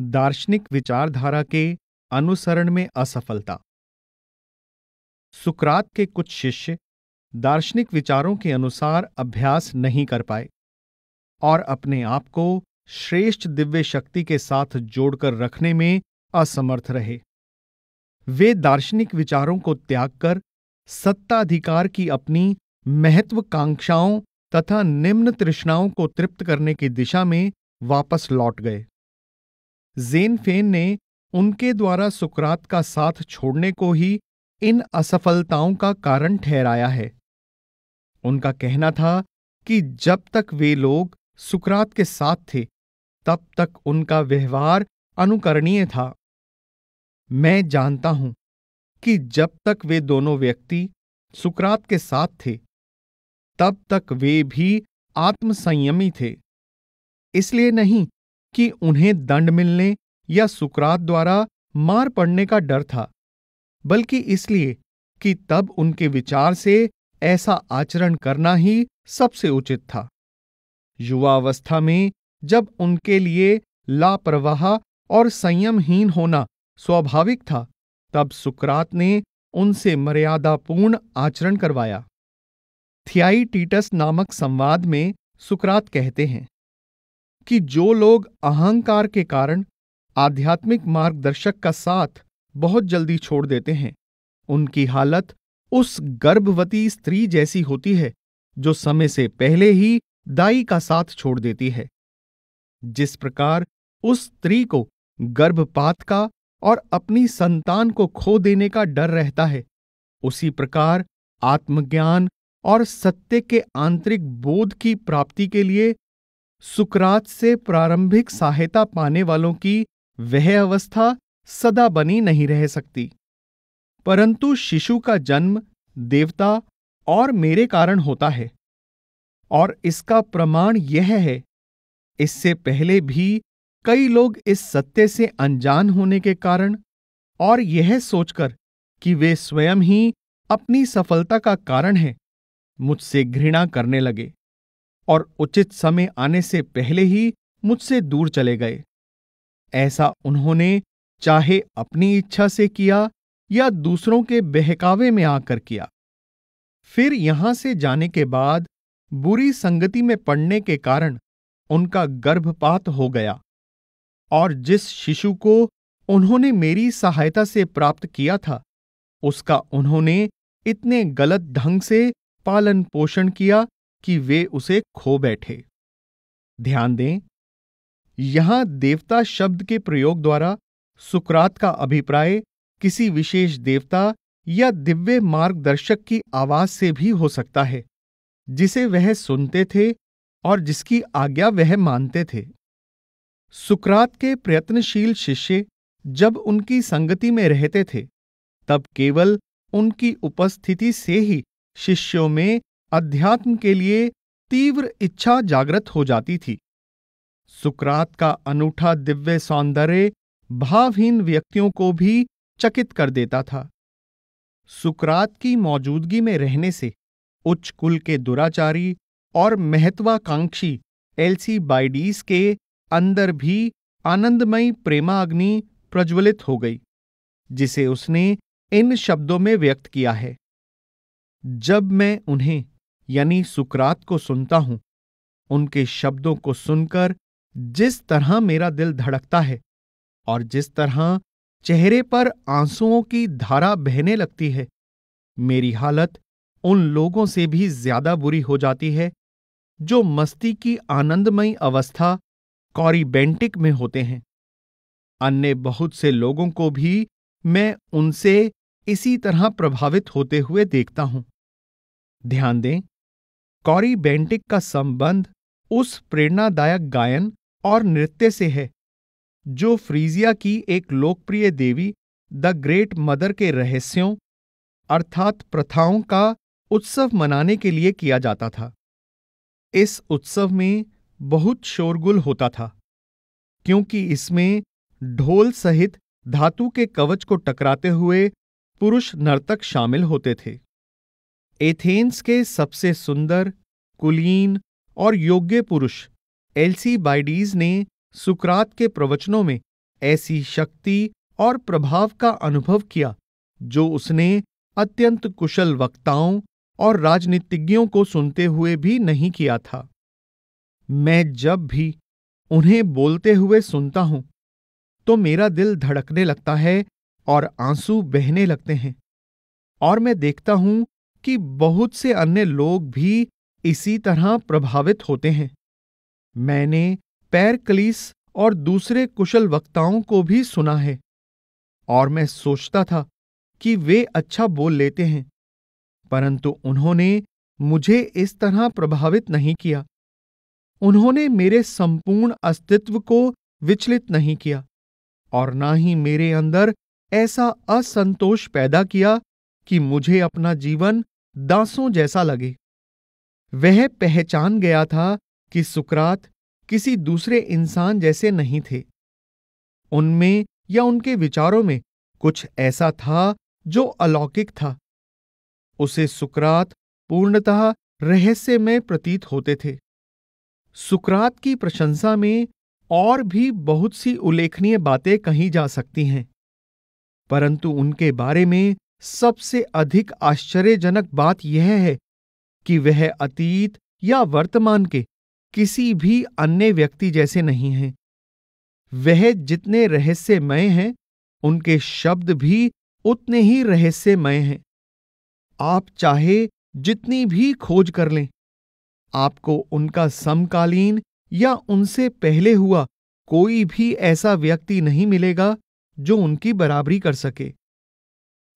दार्शनिक विचारधारा के अनुसरण में असफलता सुकरात के कुछ शिष्य दार्शनिक विचारों के अनुसार अभ्यास नहीं कर पाए और अपने आप को श्रेष्ठ दिव्य शक्ति के साथ जोड़कर रखने में असमर्थ रहे वे दार्शनिक विचारों को त्याग कर सत्ताधिकार की अपनी महत्वाकांक्षाओं तथा निम्न तृष्णाओं को तृप्त करने की दिशा में वापस लौट गए जेन फेन ने उनके द्वारा सुकरात का साथ छोड़ने को ही इन असफलताओं का कारण ठहराया है उनका कहना था कि जब तक वे लोग सुकरात के साथ थे तब तक उनका व्यवहार अनुकरणीय था मैं जानता हूं कि जब तक वे दोनों व्यक्ति सुकरात के साथ थे तब तक वे भी आत्मसंयमी थे इसलिए नहीं कि उन्हें दंड मिलने या सुकरात द्वारा मार पड़ने का डर था बल्कि इसलिए कि तब उनके विचार से ऐसा आचरण करना ही सबसे उचित था युवावस्था में जब उनके लिए लापरवाह और संयमहीन होना स्वाभाविक था तब सुकरात ने उनसे मर्यादापूर्ण आचरण करवाया थियाई टीटस नामक संवाद में सुकरात कहते हैं कि जो लोग अहंकार के कारण आध्यात्मिक मार्गदर्शक का साथ बहुत जल्दी छोड़ देते हैं उनकी हालत उस गर्भवती स्त्री जैसी होती है जो समय से पहले ही दाई का साथ छोड़ देती है जिस प्रकार उस स्त्री को गर्भपात का और अपनी संतान को खो देने का डर रहता है उसी प्रकार आत्मज्ञान और सत्य के आंतरिक बोध की प्राप्ति के लिए सुकरात से प्रारंभिक सहायता पाने वालों की वह अवस्था सदा बनी नहीं रह सकती परंतु शिशु का जन्म देवता और मेरे कारण होता है और इसका प्रमाण यह है इससे पहले भी कई लोग इस सत्य से अनजान होने के कारण और यह सोचकर कि वे स्वयं ही अपनी सफलता का कारण है मुझसे घृणा करने लगे और उचित समय आने से पहले ही मुझसे दूर चले गए ऐसा उन्होंने चाहे अपनी इच्छा से किया या दूसरों के बहकावे में आकर किया फिर यहां से जाने के बाद बुरी संगति में पड़ने के कारण उनका गर्भपात हो गया और जिस शिशु को उन्होंने मेरी सहायता से प्राप्त किया था उसका उन्होंने इतने गलत ढंग से पालन पोषण किया कि वे उसे खो बैठे ध्यान दें यहां देवता शब्द के प्रयोग द्वारा सुकरात का अभिप्राय किसी विशेष देवता या दिव्य मार्गदर्शक की आवाज से भी हो सकता है जिसे वह सुनते थे और जिसकी आज्ञा वह मानते थे सुकरात के प्रयत्नशील शिष्य जब उनकी संगति में रहते थे तब केवल उनकी उपस्थिति से ही शिष्यों में अध्यात्म के लिए तीव्र इच्छा जागृत हो जाती थी सुकरात का अनूठा दिव्य सौंदर्य भावहीन व्यक्तियों को भी चकित कर देता था सुकरात की मौजूदगी में रहने से उच्च कुल के दुराचारी और महत्वाकांक्षी एलसी बाइडीस के अंदर भी आनंदमयी प्रेमाग्नि प्रज्वलित हो गई जिसे उसने इन शब्दों में व्यक्त किया है जब मैं उन्हें यानी सुकरात को सुनता हूं उनके शब्दों को सुनकर जिस तरह मेरा दिल धड़कता है और जिस तरह चेहरे पर आंसुओं की धारा बहने लगती है मेरी हालत उन लोगों से भी ज्यादा बुरी हो जाती है जो मस्ती की आनंदमयी अवस्था कॉरीबेंटिक में होते हैं अन्य बहुत से लोगों को भी मैं उनसे इसी तरह प्रभावित होते हुए देखता हूं ध्यान दें कॉरी बेंटिक का संबंध उस प्रेरणादायक गायन और नृत्य से है जो फ्रीजिया की एक लोकप्रिय देवी द ग्रेट मदर के रहस्यों अर्थात प्रथाओं का उत्सव मनाने के लिए किया जाता था इस उत्सव में बहुत शोरगुल होता था क्योंकि इसमें ढोल सहित धातु के कवच को टकराते हुए पुरुष नर्तक शामिल होते थे एथेंस के सबसे सुंदर कुलीन और योग्य पुरुष एलसी बाइडीज ने सुकरात के प्रवचनों में ऐसी शक्ति और प्रभाव का अनुभव किया जो उसने अत्यंत कुशल वक्ताओं और राजनीतिज्ञों को सुनते हुए भी नहीं किया था मैं जब भी उन्हें बोलते हुए सुनता हूं तो मेरा दिल धड़कने लगता है और आंसू बहने लगते हैं और मैं देखता हूं कि बहुत से अन्य लोग भी इसी तरह प्रभावित होते हैं मैंने पैरकलीस और दूसरे कुशल वक्ताओं को भी सुना है और मैं सोचता था कि वे अच्छा बोल लेते हैं परंतु उन्होंने मुझे इस तरह प्रभावित नहीं किया उन्होंने मेरे संपूर्ण अस्तित्व को विचलित नहीं किया और ना ही मेरे अंदर ऐसा असंतोष पैदा किया कि मुझे अपना जीवन दासों जैसा लगे वह पहचान गया था कि सुकरात किसी दूसरे इंसान जैसे नहीं थे उनमें या उनके विचारों में कुछ ऐसा था जो अलौकिक था उसे सुकरात पूर्णतः रहस्यमय प्रतीत होते थे सुकरात की प्रशंसा में और भी बहुत सी उल्लेखनीय बातें कही जा सकती हैं परंतु उनके बारे में सबसे अधिक आश्चर्यजनक बात यह है कि वह अतीत या वर्तमान के किसी भी अन्य व्यक्ति जैसे नहीं हैं वह जितने रहस्यमय हैं उनके शब्द भी उतने ही रहस्यमय हैं आप चाहे जितनी भी खोज कर लें आपको उनका समकालीन या उनसे पहले हुआ कोई भी ऐसा व्यक्ति नहीं मिलेगा जो उनकी बराबरी कर सके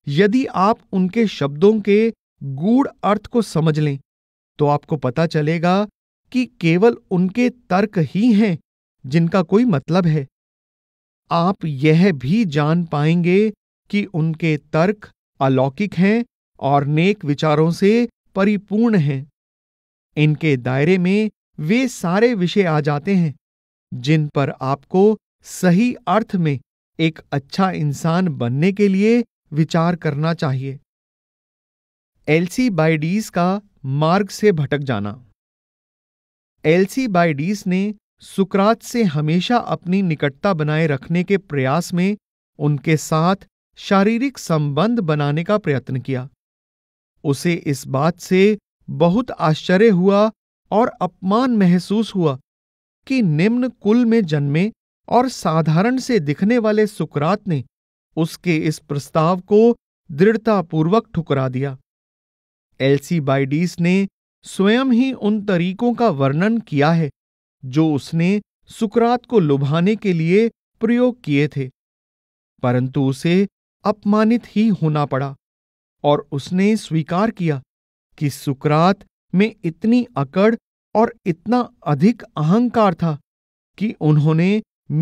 यदि आप उनके शब्दों के गूढ़ अर्थ को समझ लें तो आपको पता चलेगा कि केवल उनके तर्क ही हैं जिनका कोई मतलब है आप यह भी जान पाएंगे कि उनके तर्क अलौकिक हैं और नेक विचारों से परिपूर्ण हैं इनके दायरे में वे सारे विषय आ जाते हैं जिन पर आपको सही अर्थ में एक अच्छा इंसान बनने के लिए विचार करना चाहिए एलसी बाइडीस का मार्ग से भटक जाना एलसी बाइडीस ने सुकरात से हमेशा अपनी निकटता बनाए रखने के प्रयास में उनके साथ शारीरिक संबंध बनाने का प्रयत्न किया उसे इस बात से बहुत आश्चर्य हुआ और अपमान महसूस हुआ कि निम्न कुल में जन्मे और साधारण से दिखने वाले सुकरात ने उसके इस प्रस्ताव को दृढ़तापूर्वक ठुकरा दिया एलसी बाइडीस ने स्वयं ही उन तरीकों का वर्णन किया है जो उसने सुकरात को लुभाने के लिए प्रयोग किए थे परंतु उसे अपमानित ही होना पड़ा और उसने स्वीकार किया कि सुकरात में इतनी अकड़ और इतना अधिक अहंकार था कि उन्होंने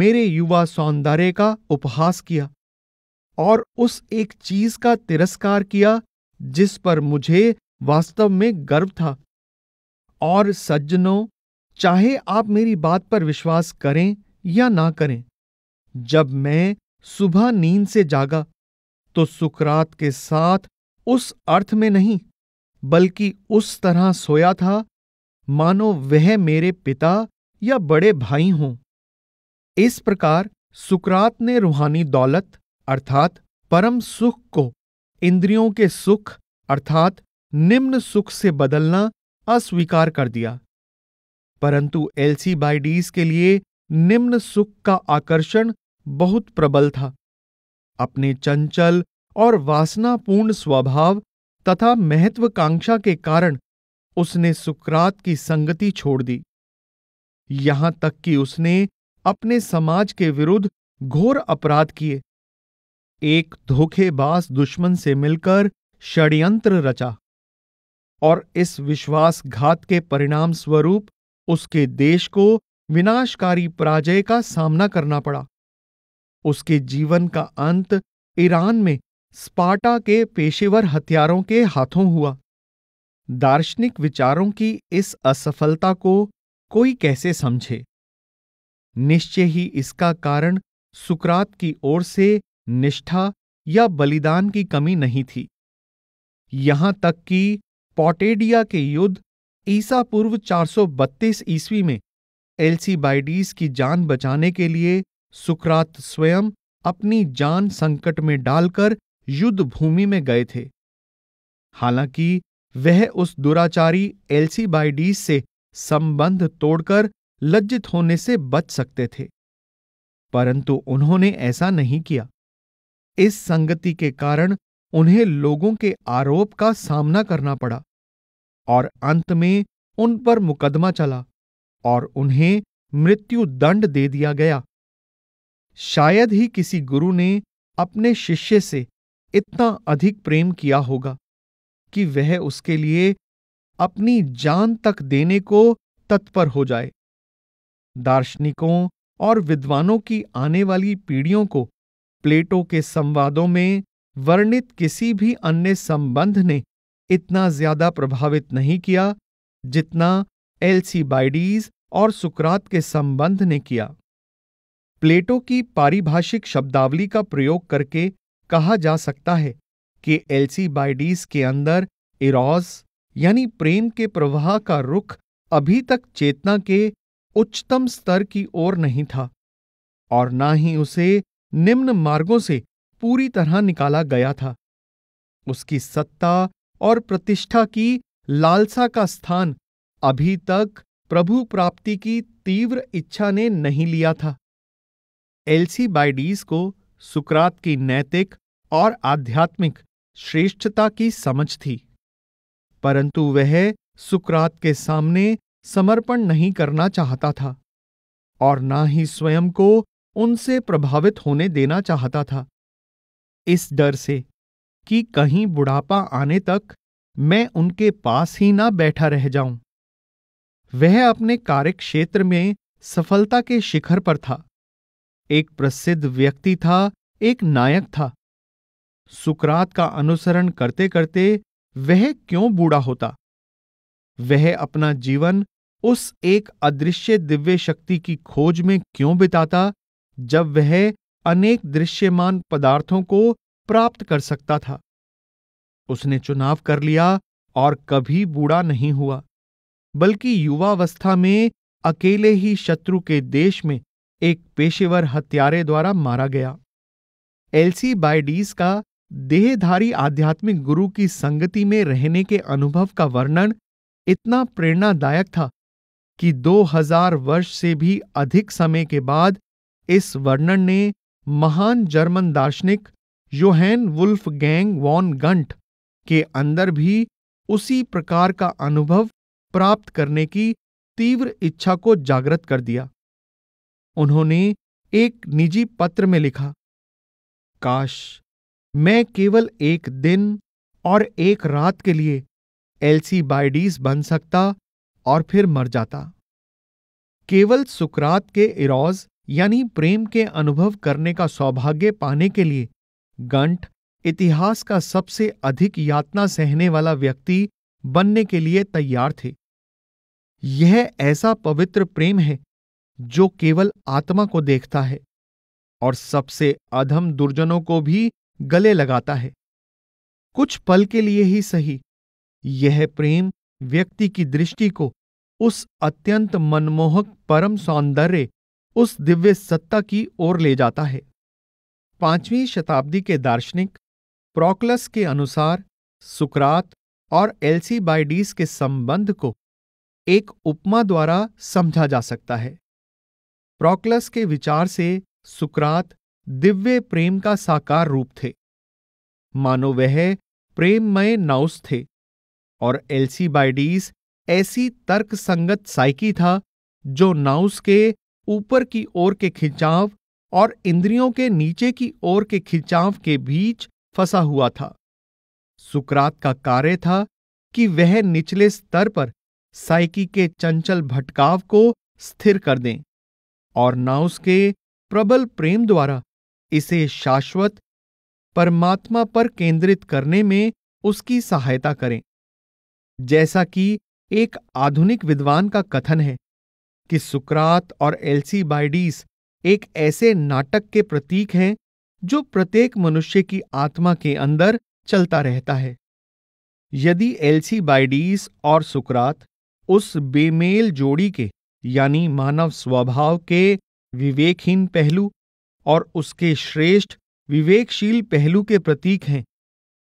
मेरे युवा सौंदर्य का उपहास किया और उस एक चीज का तिरस्कार किया जिस पर मुझे वास्तव में गर्व था और सज्जनों चाहे आप मेरी बात पर विश्वास करें या ना करें जब मैं सुबह नींद से जागा तो सुकरात के साथ उस अर्थ में नहीं बल्कि उस तरह सोया था मानो वह मेरे पिता या बड़े भाई हों इस प्रकार सुकरात ने रूहानी दौलत अर्थात परम सुख को इंद्रियों के सुख अर्थात निम्न सुख से बदलना अस्वीकार कर दिया परंतु एलसी बाइडीज के लिए निम्न सुख का आकर्षण बहुत प्रबल था अपने चंचल और वासनापूर्ण स्वभाव तथा महत्वाकांक्षा के कारण उसने सुकरात की संगति छोड़ दी यहां तक कि उसने अपने समाज के विरुद्ध घोर अपराध किए एक धोखेबाज दुश्मन से मिलकर षड्यंत्र रचा और इस विश्वासघात के परिणाम स्वरूप उसके देश को विनाशकारी पराजय का सामना करना पड़ा उसके जीवन का अंत ईरान में स्पाटा के पेशेवर हथियारों के हाथों हुआ दार्शनिक विचारों की इस असफलता को कोई कैसे समझे निश्चय ही इसका कारण सुकरात की ओर से निष्ठा या बलिदान की कमी नहीं थी यहां तक कि पोटेडिया के युद्ध ईसा पूर्व 432 ईस्वी में एलसीबाइडीज की जान बचाने के लिए सुकरात स्वयं अपनी जान संकट में डालकर युद्ध भूमि में गए थे हालांकि वह उस दुराचारी एलसीबाइडीज से संबंध तोड़कर लज्जित होने से बच सकते थे परंतु उन्होंने ऐसा नहीं किया इस संगति के कारण उन्हें लोगों के आरोप का सामना करना पड़ा और अंत में उन पर मुकदमा चला और उन्हें मृत्यु दंड दे दिया गया शायद ही किसी गुरु ने अपने शिष्य से इतना अधिक प्रेम किया होगा कि वह उसके लिए अपनी जान तक देने को तत्पर हो जाए दार्शनिकों और विद्वानों की आने वाली पीढ़ियों को प्लेटो के संवादों में वर्णित किसी भी अन्य संबंध ने इतना ज्यादा प्रभावित नहीं किया जितना एलसीबाइडीज और सुकरात के संबंध ने किया प्लेटो की पारिभाषिक शब्दावली का प्रयोग करके कहा जा सकता है कि एलसीबाइडीज के अंदर इरोस यानी प्रेम के प्रवाह का रुख अभी तक चेतना के उच्चतम स्तर की ओर नहीं था और ना ही उसे निम्न मार्गों से पूरी तरह निकाला गया था उसकी सत्ता और प्रतिष्ठा की लालसा का स्थान अभी तक प्रभु प्राप्ति की तीव्र इच्छा ने नहीं लिया था एलसी बाइडीज को सुकरात की नैतिक और आध्यात्मिक श्रेष्ठता की समझ थी परंतु वह सुकरात के सामने समर्पण नहीं करना चाहता था और ना ही स्वयं को उनसे प्रभावित होने देना चाहता था इस डर से कि कहीं बुढ़ापा आने तक मैं उनके पास ही ना बैठा रह जाऊं वह अपने कार्यक्षेत्र में सफलता के शिखर पर था एक प्रसिद्ध व्यक्ति था एक नायक था सुकरात का अनुसरण करते करते वह क्यों बूढ़ा होता वह अपना जीवन उस एक अदृश्य दिव्य शक्ति की खोज में क्यों बिताता जब वह अनेक दृश्यमान पदार्थों को प्राप्त कर सकता था उसने चुनाव कर लिया और कभी बूढ़ा नहीं हुआ बल्कि युवावस्था में अकेले ही शत्रु के देश में एक पेशेवर हत्यारे द्वारा मारा गया एलसी बाइडीस का देहधारी आध्यात्मिक गुरु की संगति में रहने के अनुभव का वर्णन इतना प्रेरणादायक था कि 2000 वर्ष से भी अधिक समय के बाद इस वर्णन ने महान जर्मन दार्शनिक योहैन वुल्फ गैंग वॉन गंट के अंदर भी उसी प्रकार का अनुभव प्राप्त करने की तीव्र इच्छा को जागृत कर दिया उन्होंने एक निजी पत्र में लिखा काश मैं केवल एक दिन और एक रात के लिए एलसी बाइडीज बन सकता और फिर मर जाता केवल सुकरात के इरोज यानी प्रेम के अनुभव करने का सौभाग्य पाने के लिए गंठ इतिहास का सबसे अधिक यातना सहने वाला व्यक्ति बनने के लिए तैयार थे यह ऐसा पवित्र प्रेम है जो केवल आत्मा को देखता है और सबसे अधम दुर्जनों को भी गले लगाता है कुछ पल के लिए ही सही यह प्रेम व्यक्ति की दृष्टि को उस अत्यंत मनमोहक परम सौंदर्य उस दिव्य सत्ता की ओर ले जाता है पांचवीं शताब्दी के दार्शनिक प्रोकलस के अनुसार सुकरात और एल्सीबाइडीज के संबंध को एक उपमा द्वारा समझा जा सकता है प्रोकलस के विचार से सुकरात दिव्य प्रेम का साकार रूप थे मानो वह प्रेममय नाउस थे और एल्सीबाइडीज ऐसी तर्कसंगत साइकी था जो नाउस के ऊपर की ओर के खिंचाव और इंद्रियों के नीचे की ओर के खिंचाव के बीच फंसा हुआ था सुकरात का कार्य था कि वह निचले स्तर पर साइकी के चंचल भटकाव को स्थिर कर दें और ना उसके प्रबल प्रेम द्वारा इसे शाश्वत परमात्मा पर केंद्रित करने में उसकी सहायता करें जैसा कि एक आधुनिक विद्वान का कथन है कि सुकरात और एलसी बाइडीस एक ऐसे नाटक के प्रतीक हैं जो प्रत्येक मनुष्य की आत्मा के अंदर चलता रहता है यदि एलसी बाइडीस और सुकरात उस बेमेल जोड़ी के यानी मानव स्वभाव के विवेकहीन पहलू और उसके श्रेष्ठ विवेकशील पहलू के प्रतीक हैं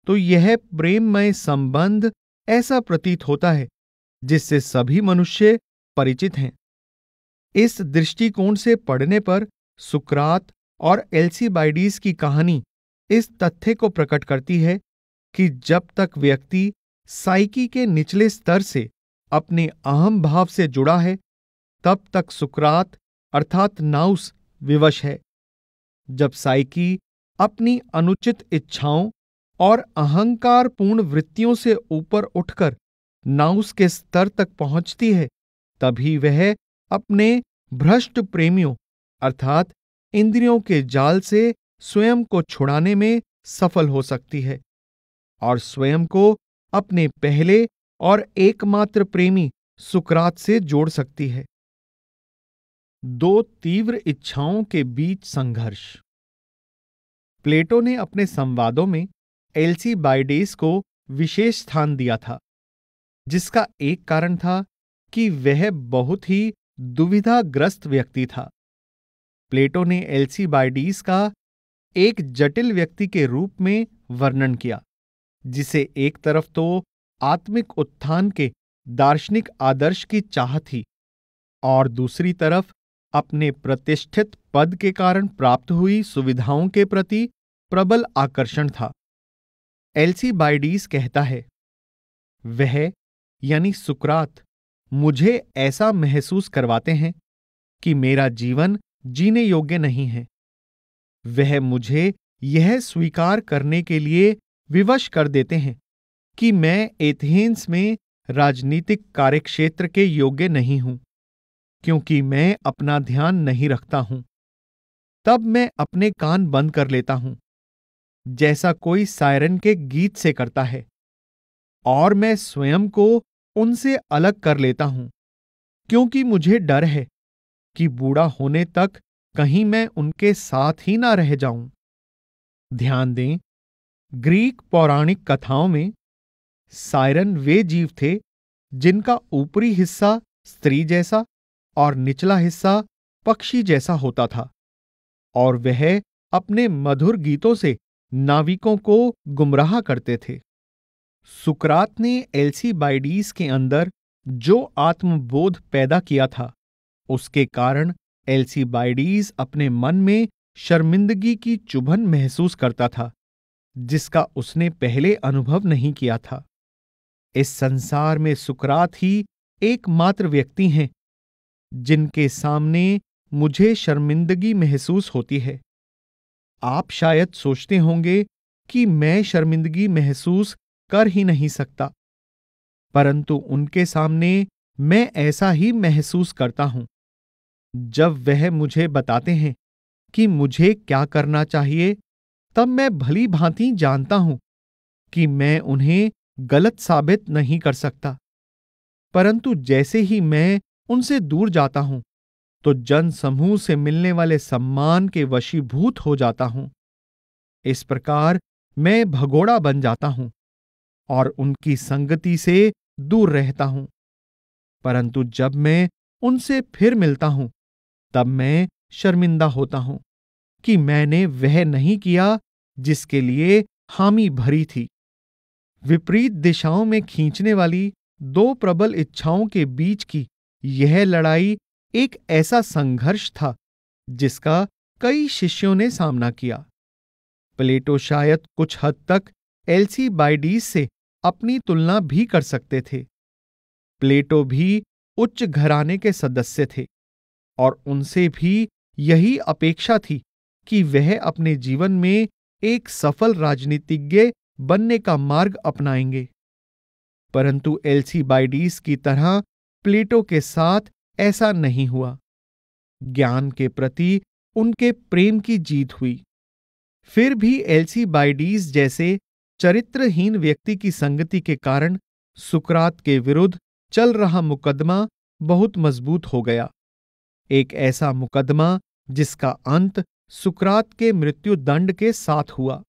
तो यह प्रेममय संबंध ऐसा प्रतीत होता है जिससे सभी मनुष्य परिचित हैं इस दृष्टिकोण से पढ़ने पर सुकरात और एल्सीबाइडीज की कहानी इस तथ्य को प्रकट करती है कि जब तक व्यक्ति साइकी के निचले स्तर से अपने अहम भाव से जुड़ा है तब तक सुकरात अर्थात नाउस विवश है जब साइकी अपनी अनुचित इच्छाओं और अहंकारपूर्ण वृत्तियों से ऊपर उठकर नाउस के स्तर तक पहुंचती है तभी वह अपने भ्रष्ट प्रेमियों अर्थात इंद्रियों के जाल से स्वयं को छुड़ाने में सफल हो सकती है और स्वयं को अपने पहले और एकमात्र प्रेमी सुकरात से जोड़ सकती है दो तीव्र इच्छाओं के बीच संघर्ष प्लेटो ने अपने संवादों में एलसी बाइडेस को विशेष स्थान दिया था जिसका एक कारण था कि वह बहुत ही दुविधाग्रस्त व्यक्ति था प्लेटो ने एल्सीबाइडीज का एक जटिल व्यक्ति के रूप में वर्णन किया जिसे एक तरफ तो आत्मिक उत्थान के दार्शनिक आदर्श की चाह थी और दूसरी तरफ अपने प्रतिष्ठित पद के कारण प्राप्त हुई सुविधाओं के प्रति प्रबल आकर्षण था बाइडीस कहता है वह यानी सुकरात मुझे ऐसा महसूस करवाते हैं कि मेरा जीवन जीने योग्य नहीं है वह मुझे यह स्वीकार करने के लिए विवश कर देते हैं कि मैं एथेंस में राजनीतिक कार्यक्षेत्र के योग्य नहीं हूं क्योंकि मैं अपना ध्यान नहीं रखता हूं तब मैं अपने कान बंद कर लेता हूं जैसा कोई सायरन के गीत से करता है और मैं स्वयं को उनसे अलग कर लेता हूं क्योंकि मुझे डर है कि बूढ़ा होने तक कहीं मैं उनके साथ ही ना रह जाऊं ध्यान दें ग्रीक पौराणिक कथाओं में सायरन वे जीव थे जिनका ऊपरी हिस्सा स्त्री जैसा और निचला हिस्सा पक्षी जैसा होता था और वह अपने मधुर गीतों से नाविकों को गुमराह करते थे सुकरात ने एल्सीबाइडीज के अंदर जो आत्मबोध पैदा किया था उसके कारण एल्सीबाइडीज अपने मन में शर्मिंदगी की चुभन महसूस करता था जिसका उसने पहले अनुभव नहीं किया था इस संसार में सुकरात ही एकमात्र व्यक्ति हैं जिनके सामने मुझे शर्मिंदगी महसूस होती है आप शायद सोचते होंगे कि मैं शर्मिंदगी महसूस कर ही नहीं सकता परंतु उनके सामने मैं ऐसा ही महसूस करता हूं जब वह मुझे बताते हैं कि मुझे क्या करना चाहिए तब मैं भली भांति जानता हूं कि मैं उन्हें गलत साबित नहीं कर सकता परंतु जैसे ही मैं उनसे दूर जाता हूं तो जन समूह से मिलने वाले सम्मान के वशीभूत हो जाता हूं इस प्रकार मैं भगोड़ा बन जाता हूं और उनकी संगति से दूर रहता हूं परंतु जब मैं उनसे फिर मिलता हूं तब मैं शर्मिंदा होता हूं कि मैंने वह नहीं किया जिसके लिए हामी भरी थी विपरीत दिशाओं में खींचने वाली दो प्रबल इच्छाओं के बीच की यह लड़ाई एक ऐसा संघर्ष था जिसका कई शिष्यों ने सामना किया प्लेटो शायद कुछ हद तक एलसी बाइडीज से अपनी तुलना भी कर सकते थे प्लेटो भी उच्च घराने के सदस्य थे और उनसे भी यही अपेक्षा थी कि वह अपने जीवन में एक सफल राजनीतिज्ञ बनने का मार्ग अपनाएंगे परंतु एलसी बाइडीज की तरह प्लेटो के साथ ऐसा नहीं हुआ ज्ञान के प्रति उनके प्रेम की जीत हुई फिर भी एलसी बाइडीज जैसे चरित्रहीन व्यक्ति की संगति के कारण सुकरात के विरुद्ध चल रहा मुकदमा बहुत मजबूत हो गया एक ऐसा मुकदमा जिसका अंत सुकरात के मृत्युदंड के साथ हुआ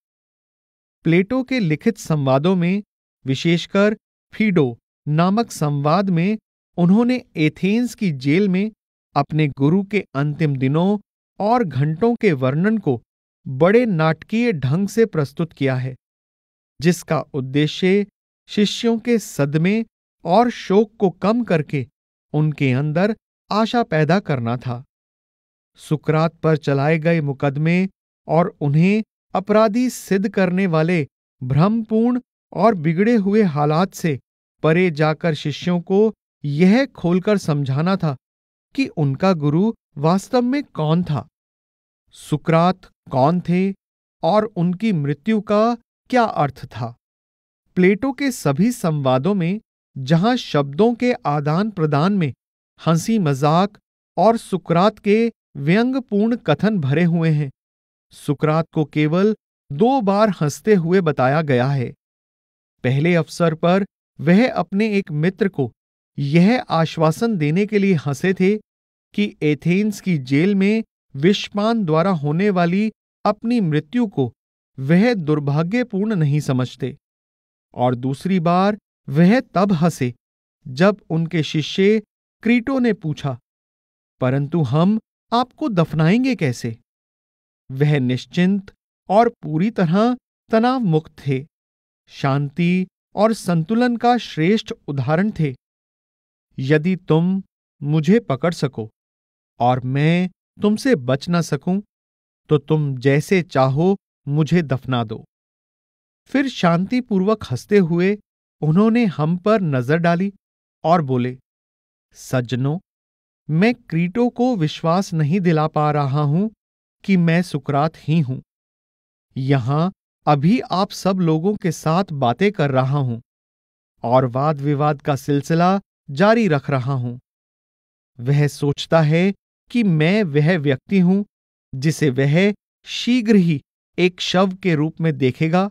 प्लेटो के लिखित संवादों में विशेषकर फीडो नामक संवाद में उन्होंने एथेंस की जेल में अपने गुरु के अंतिम दिनों और घंटों के वर्णन को बड़े नाटकीय ढंग से प्रस्तुत किया है जिसका उद्देश्य शिष्यों के सदमे और शोक को कम करके उनके अंदर आशा पैदा करना था सुकरात पर चलाए गए मुकदमे और उन्हें अपराधी सिद्ध करने वाले भ्रमपूर्ण और बिगड़े हुए हालात से परे जाकर शिष्यों को यह खोलकर समझाना था कि उनका गुरु वास्तव में कौन था सुकरात कौन थे और उनकी मृत्यु का क्या अर्थ था प्लेटो के सभी संवादों में जहां शब्दों के आदान प्रदान में हंसी मजाक और सुकरात के व्यंगपूर्ण कथन भरे हुए हैं सुकरात को केवल दो बार हंसते हुए बताया गया है पहले अवसर पर वह अपने एक मित्र को यह आश्वासन देने के लिए हंसे थे कि एथेंस की जेल में विषपान द्वारा होने वाली अपनी मृत्यु को वह दुर्भाग्यपूर्ण नहीं समझते और दूसरी बार वह तब हंसे जब उनके शिष्य क्रीटो ने पूछा परंतु हम आपको दफनाएंगे कैसे वह निश्चिंत और पूरी तरह तनाव मुक्त थे शांति और संतुलन का श्रेष्ठ उदाहरण थे यदि तुम मुझे पकड़ सको और मैं तुमसे बच न सकूं तो तुम जैसे चाहो मुझे दफना दो फिर शांतिपूर्वक हंसते हुए उन्होंने हम पर नजर डाली और बोले सज्जनों मैं क्रीटो को विश्वास नहीं दिला पा रहा हूं कि मैं सुकरात ही हूं यहां अभी आप सब लोगों के साथ बातें कर रहा हूं और वाद विवाद का सिलसिला जारी रख रहा हूं वह सोचता है कि मैं वह व्यक्ति हूं जिसे वह शीघ्र ही एक शव के रूप में देखेगा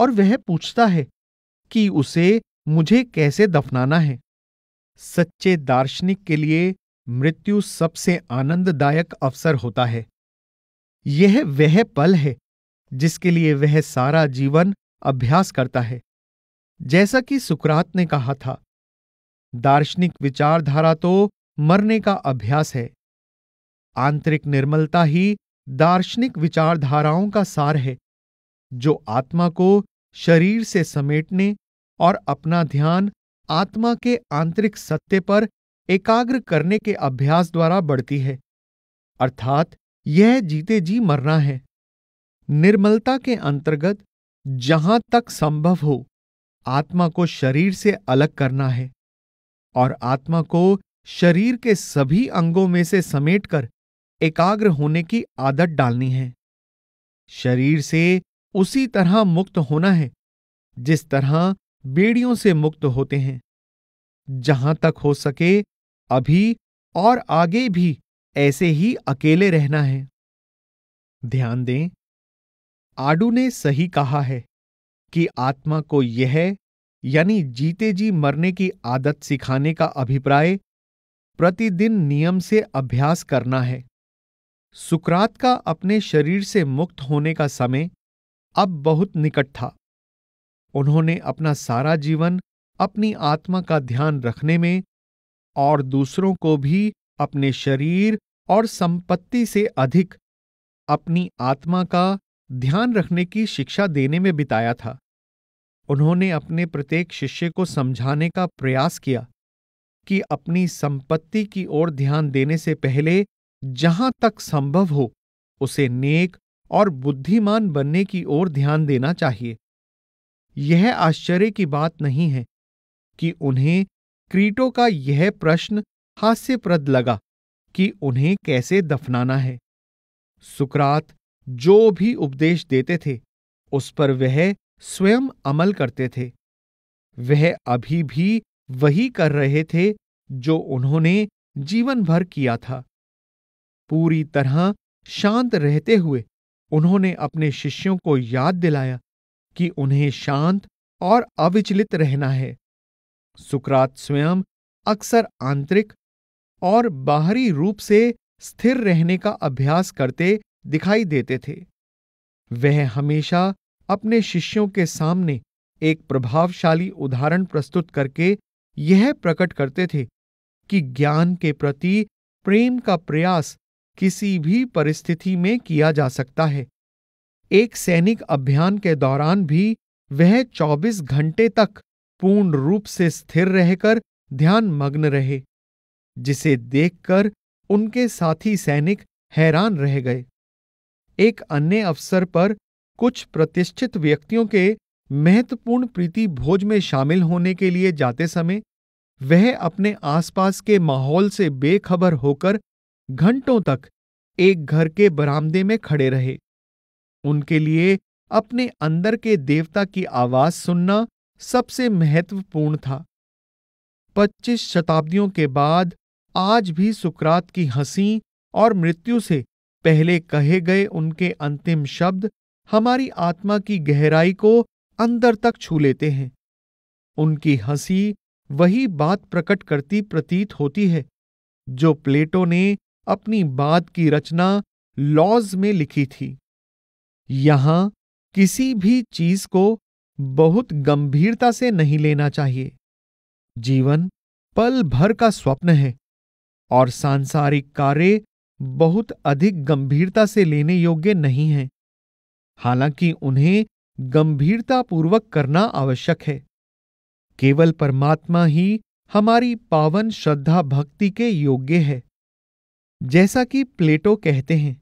और वह पूछता है कि उसे मुझे कैसे दफनाना है सच्चे दार्शनिक के लिए मृत्यु सबसे आनंददायक अवसर होता है यह वह पल है जिसके लिए वह सारा जीवन अभ्यास करता है जैसा कि सुकरात ने कहा था दार्शनिक विचारधारा तो मरने का अभ्यास है आंतरिक निर्मलता ही दार्शनिक विचारधाराओं का सार है जो आत्मा को शरीर से समेटने और अपना ध्यान आत्मा के आंतरिक सत्य पर एकाग्र करने के अभ्यास द्वारा बढ़ती है अर्थात यह जीते जी मरना है निर्मलता के अंतर्गत जहां तक संभव हो आत्मा को शरीर से अलग करना है और आत्मा को शरीर के सभी अंगों में से समेटकर एकाग्र होने की आदत डालनी है शरीर से उसी तरह मुक्त होना है जिस तरह बेड़ियों से मुक्त होते हैं जहां तक हो सके अभी और आगे भी ऐसे ही अकेले रहना है ध्यान दें आडू ने सही कहा है कि आत्मा को यह यानी जीते जी मरने की आदत सिखाने का अभिप्राय प्रतिदिन नियम से अभ्यास करना है सुकरात का अपने शरीर से मुक्त होने का समय अब बहुत निकट था उन्होंने अपना सारा जीवन अपनी आत्मा का ध्यान रखने में और दूसरों को भी अपने शरीर और संपत्ति से अधिक अपनी आत्मा का ध्यान रखने की शिक्षा देने में बिताया था उन्होंने अपने प्रत्येक शिष्य को समझाने का प्रयास किया कि अपनी संपत्ति की ओर ध्यान देने से पहले जहां तक संभव हो उसे नेक और बुद्धिमान बनने की ओर ध्यान देना चाहिए यह आश्चर्य की बात नहीं है कि उन्हें क्रीटो का यह प्रश्न हास्यप्रद लगा कि उन्हें कैसे दफनाना है सुकरात जो भी उपदेश देते थे उस पर वह स्वयं अमल करते थे वह अभी भी वही कर रहे थे जो उन्होंने जीवन भर किया था पूरी तरह शांत रहते हुए उन्होंने अपने शिष्यों को याद दिलाया कि उन्हें शांत और अविचलित रहना है सुकरात स्वयं अक्सर आंतरिक और बाहरी रूप से स्थिर रहने का अभ्यास करते दिखाई देते थे वह हमेशा अपने शिष्यों के सामने एक प्रभावशाली उदाहरण प्रस्तुत करके यह प्रकट करते थे कि ज्ञान के प्रति प्रेम का प्रयास किसी भी परिस्थिति में किया जा सकता है एक सैनिक अभियान के दौरान भी वह 24 घंटे तक पूर्ण रूप से स्थिर रहकर ध्यान मग्न रहे जिसे देखकर उनके साथी सैनिक हैरान रह गए एक अन्य अवसर पर कुछ प्रतिष्ठित व्यक्तियों के महत्वपूर्ण प्रीति भोज में शामिल होने के लिए जाते समय वह अपने आसपास के माहौल से बेखबर होकर घंटों तक एक घर के बरामदे में खड़े रहे उनके लिए अपने अंदर के देवता की आवाज सुनना सबसे महत्वपूर्ण था पच्चीस शताब्दियों के बाद आज भी सुकरात की हंसी और मृत्यु से पहले कहे गए उनके अंतिम शब्द हमारी आत्मा की गहराई को अंदर तक छू लेते हैं उनकी हंसी वही बात प्रकट करती प्रतीत होती है जो प्लेटो ने अपनी बात की रचना लॉज में लिखी थी यहां किसी भी चीज को बहुत गंभीरता से नहीं लेना चाहिए जीवन पल भर का स्वप्न है और सांसारिक कार्य बहुत अधिक गंभीरता से लेने योग्य नहीं है हालांकि उन्हें गंभीरतापूर्वक करना आवश्यक है केवल परमात्मा ही हमारी पावन श्रद्धा भक्ति के योग्य है जैसा कि प्लेटो कहते हैं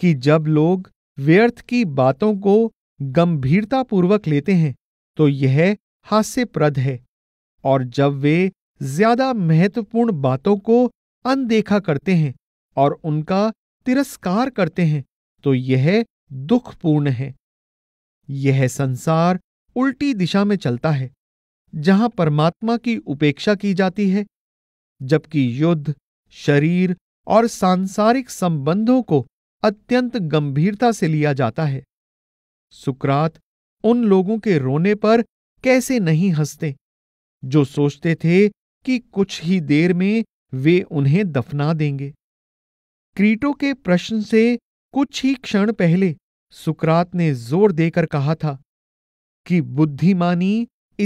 कि जब लोग व्यर्थ की बातों को गंभीरतापूर्वक लेते हैं तो यह हास्यप्रद है और जब वे ज्यादा महत्वपूर्ण बातों को अनदेखा करते हैं और उनका तिरस्कार करते हैं तो यह दुखपूर्ण है यह संसार उल्टी दिशा में चलता है जहां परमात्मा की उपेक्षा की जाती है जबकि युद्ध शरीर और सांसारिक संबंधों को अत्यंत गंभीरता से लिया जाता है सुकरात उन लोगों के रोने पर कैसे नहीं हंसते जो सोचते थे कि कुछ ही देर में वे उन्हें दफना देंगे क्रीटो के प्रश्न से कुछ ही क्षण पहले सुकरात ने जोर देकर कहा था कि बुद्धिमानी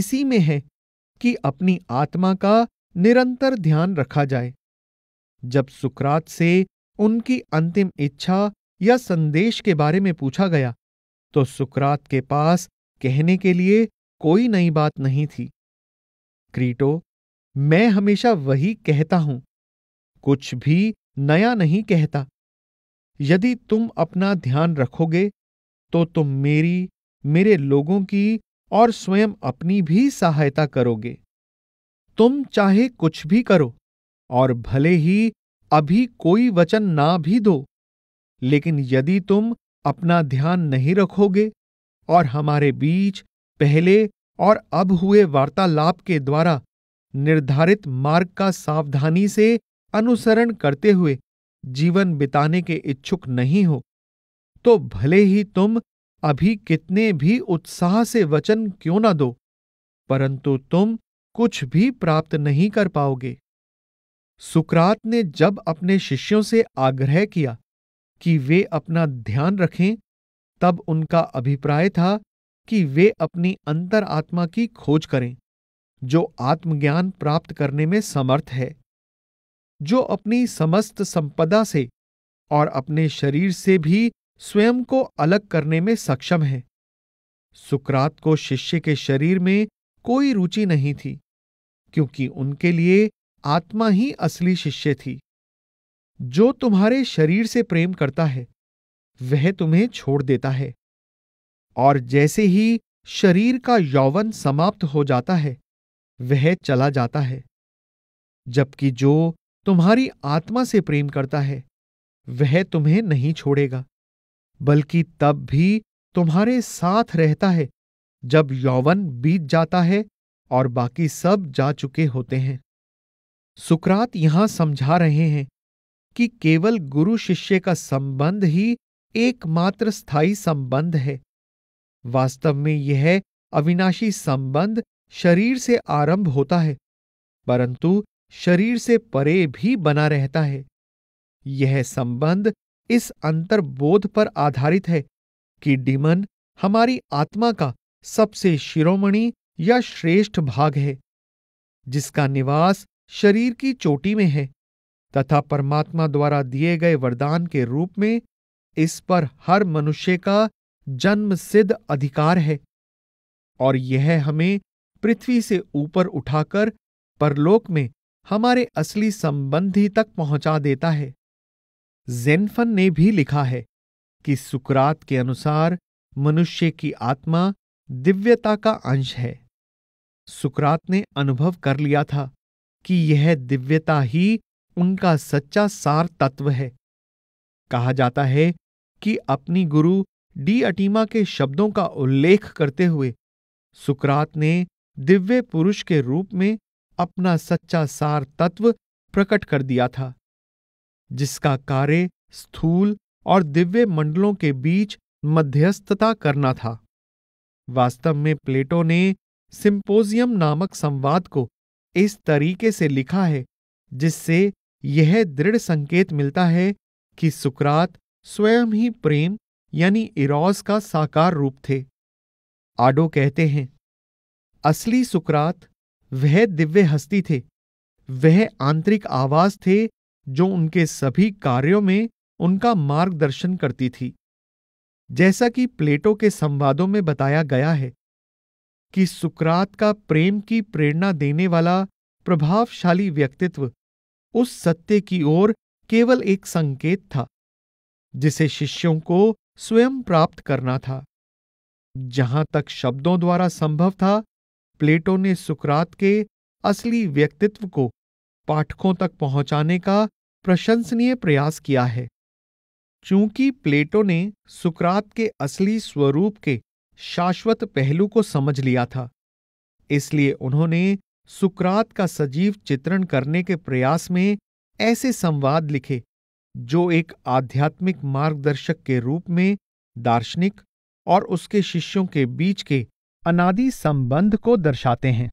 इसी में है कि अपनी आत्मा का निरंतर ध्यान रखा जाए जब सुकरात से उनकी अंतिम इच्छा या संदेश के बारे में पूछा गया तो सुकरात के पास कहने के लिए कोई नई बात नहीं थी क्रीटो मैं हमेशा वही कहता हूं कुछ भी नया नहीं कहता यदि तुम अपना ध्यान रखोगे तो तुम मेरी मेरे लोगों की और स्वयं अपनी भी सहायता करोगे तुम चाहे कुछ भी करो और भले ही अभी कोई वचन ना भी दो लेकिन यदि तुम अपना ध्यान नहीं रखोगे और हमारे बीच पहले और अब हुए वार्तालाप के द्वारा निर्धारित मार्ग का सावधानी से अनुसरण करते हुए जीवन बिताने के इच्छुक नहीं हो तो भले ही तुम अभी कितने भी उत्साह से वचन क्यों ना दो परंतु तुम कुछ भी प्राप्त नहीं कर पाओगे सुकरात ने जब अपने शिष्यों से आग्रह किया कि वे अपना ध्यान रखें तब उनका अभिप्राय था कि वे अपनी अंतरात्मा की खोज करें जो आत्मज्ञान प्राप्त करने में समर्थ है जो अपनी समस्त संपदा से और अपने शरीर से भी स्वयं को अलग करने में सक्षम है सुकरात को शिष्य के शरीर में कोई रुचि नहीं थी क्योंकि उनके लिए आत्मा ही असली शिष्य थी जो तुम्हारे शरीर से प्रेम करता है वह तुम्हें छोड़ देता है और जैसे ही शरीर का यौवन समाप्त हो जाता है वह चला जाता है जबकि जो तुम्हारी आत्मा से प्रेम करता है वह तुम्हें नहीं छोड़ेगा बल्कि तब भी तुम्हारे साथ रहता है जब यौवन बीत जाता है और बाकी सब जा चुके होते हैं सुकरात यहां समझा रहे हैं कि केवल गुरु शिष्य का संबंध ही एकमात्र स्थायी संबंध है वास्तव में यह अविनाशी संबंध शरीर से आरंभ होता है परंतु शरीर से परे भी बना रहता है यह संबंध इस अंतर्बोध पर आधारित है कि डिमन हमारी आत्मा का सबसे शिरोमणि या श्रेष्ठ भाग है जिसका निवास शरीर की चोटी में है तथा परमात्मा द्वारा दिए गए वरदान के रूप में इस पर हर मनुष्य का जन्म सिद्ध अधिकार है और यह हमें पृथ्वी से ऊपर उठाकर परलोक में हमारे असली संबंधी तक पहुंचा देता है जेनफन ने भी लिखा है कि सुकरात के अनुसार मनुष्य की आत्मा दिव्यता का अंश है सुकरात ने अनुभव कर लिया था कि यह दिव्यता ही उनका सच्चा सार तत्व है कहा जाता है कि अपनी गुरु डी अटीमा के शब्दों का उल्लेख करते हुए सुकरात ने दिव्य पुरुष के रूप में अपना सच्चा सार तत्व प्रकट कर दिया था जिसका कार्य स्थूल और दिव्य मंडलों के बीच मध्यस्थता करना था वास्तव में प्लेटो ने सिंपोजियम नामक संवाद को इस तरीके से लिखा है जिससे यह दृढ़ संकेत मिलता है कि सुकरात स्वयं ही प्रेम यानी इरोस का साकार रूप थे आडो कहते हैं असली सुकरात वह दिव्य हस्ती थे वह आंतरिक आवाज थे जो उनके सभी कार्यों में उनका मार्गदर्शन करती थी जैसा कि प्लेटो के संवादों में बताया गया है कि सुकरात का प्रेम की प्रेरणा देने वाला प्रभावशाली व्यक्तित्व उस सत्य की ओर केवल एक संकेत था जिसे शिष्यों को स्वयं प्राप्त करना था जहां तक शब्दों द्वारा संभव था प्लेटो ने सुकरात के असली व्यक्तित्व को पाठकों तक पहुंचाने का प्रशंसनीय प्रयास किया है चूंकि प्लेटो ने सुकरात के असली स्वरूप के शाश्वत पहलू को समझ लिया था इसलिए उन्होंने सुकरात का सजीव चित्रण करने के प्रयास में ऐसे संवाद लिखे जो एक आध्यात्मिक मार्गदर्शक के रूप में दार्शनिक और उसके शिष्यों के बीच के अनादि संबंध को दर्शाते हैं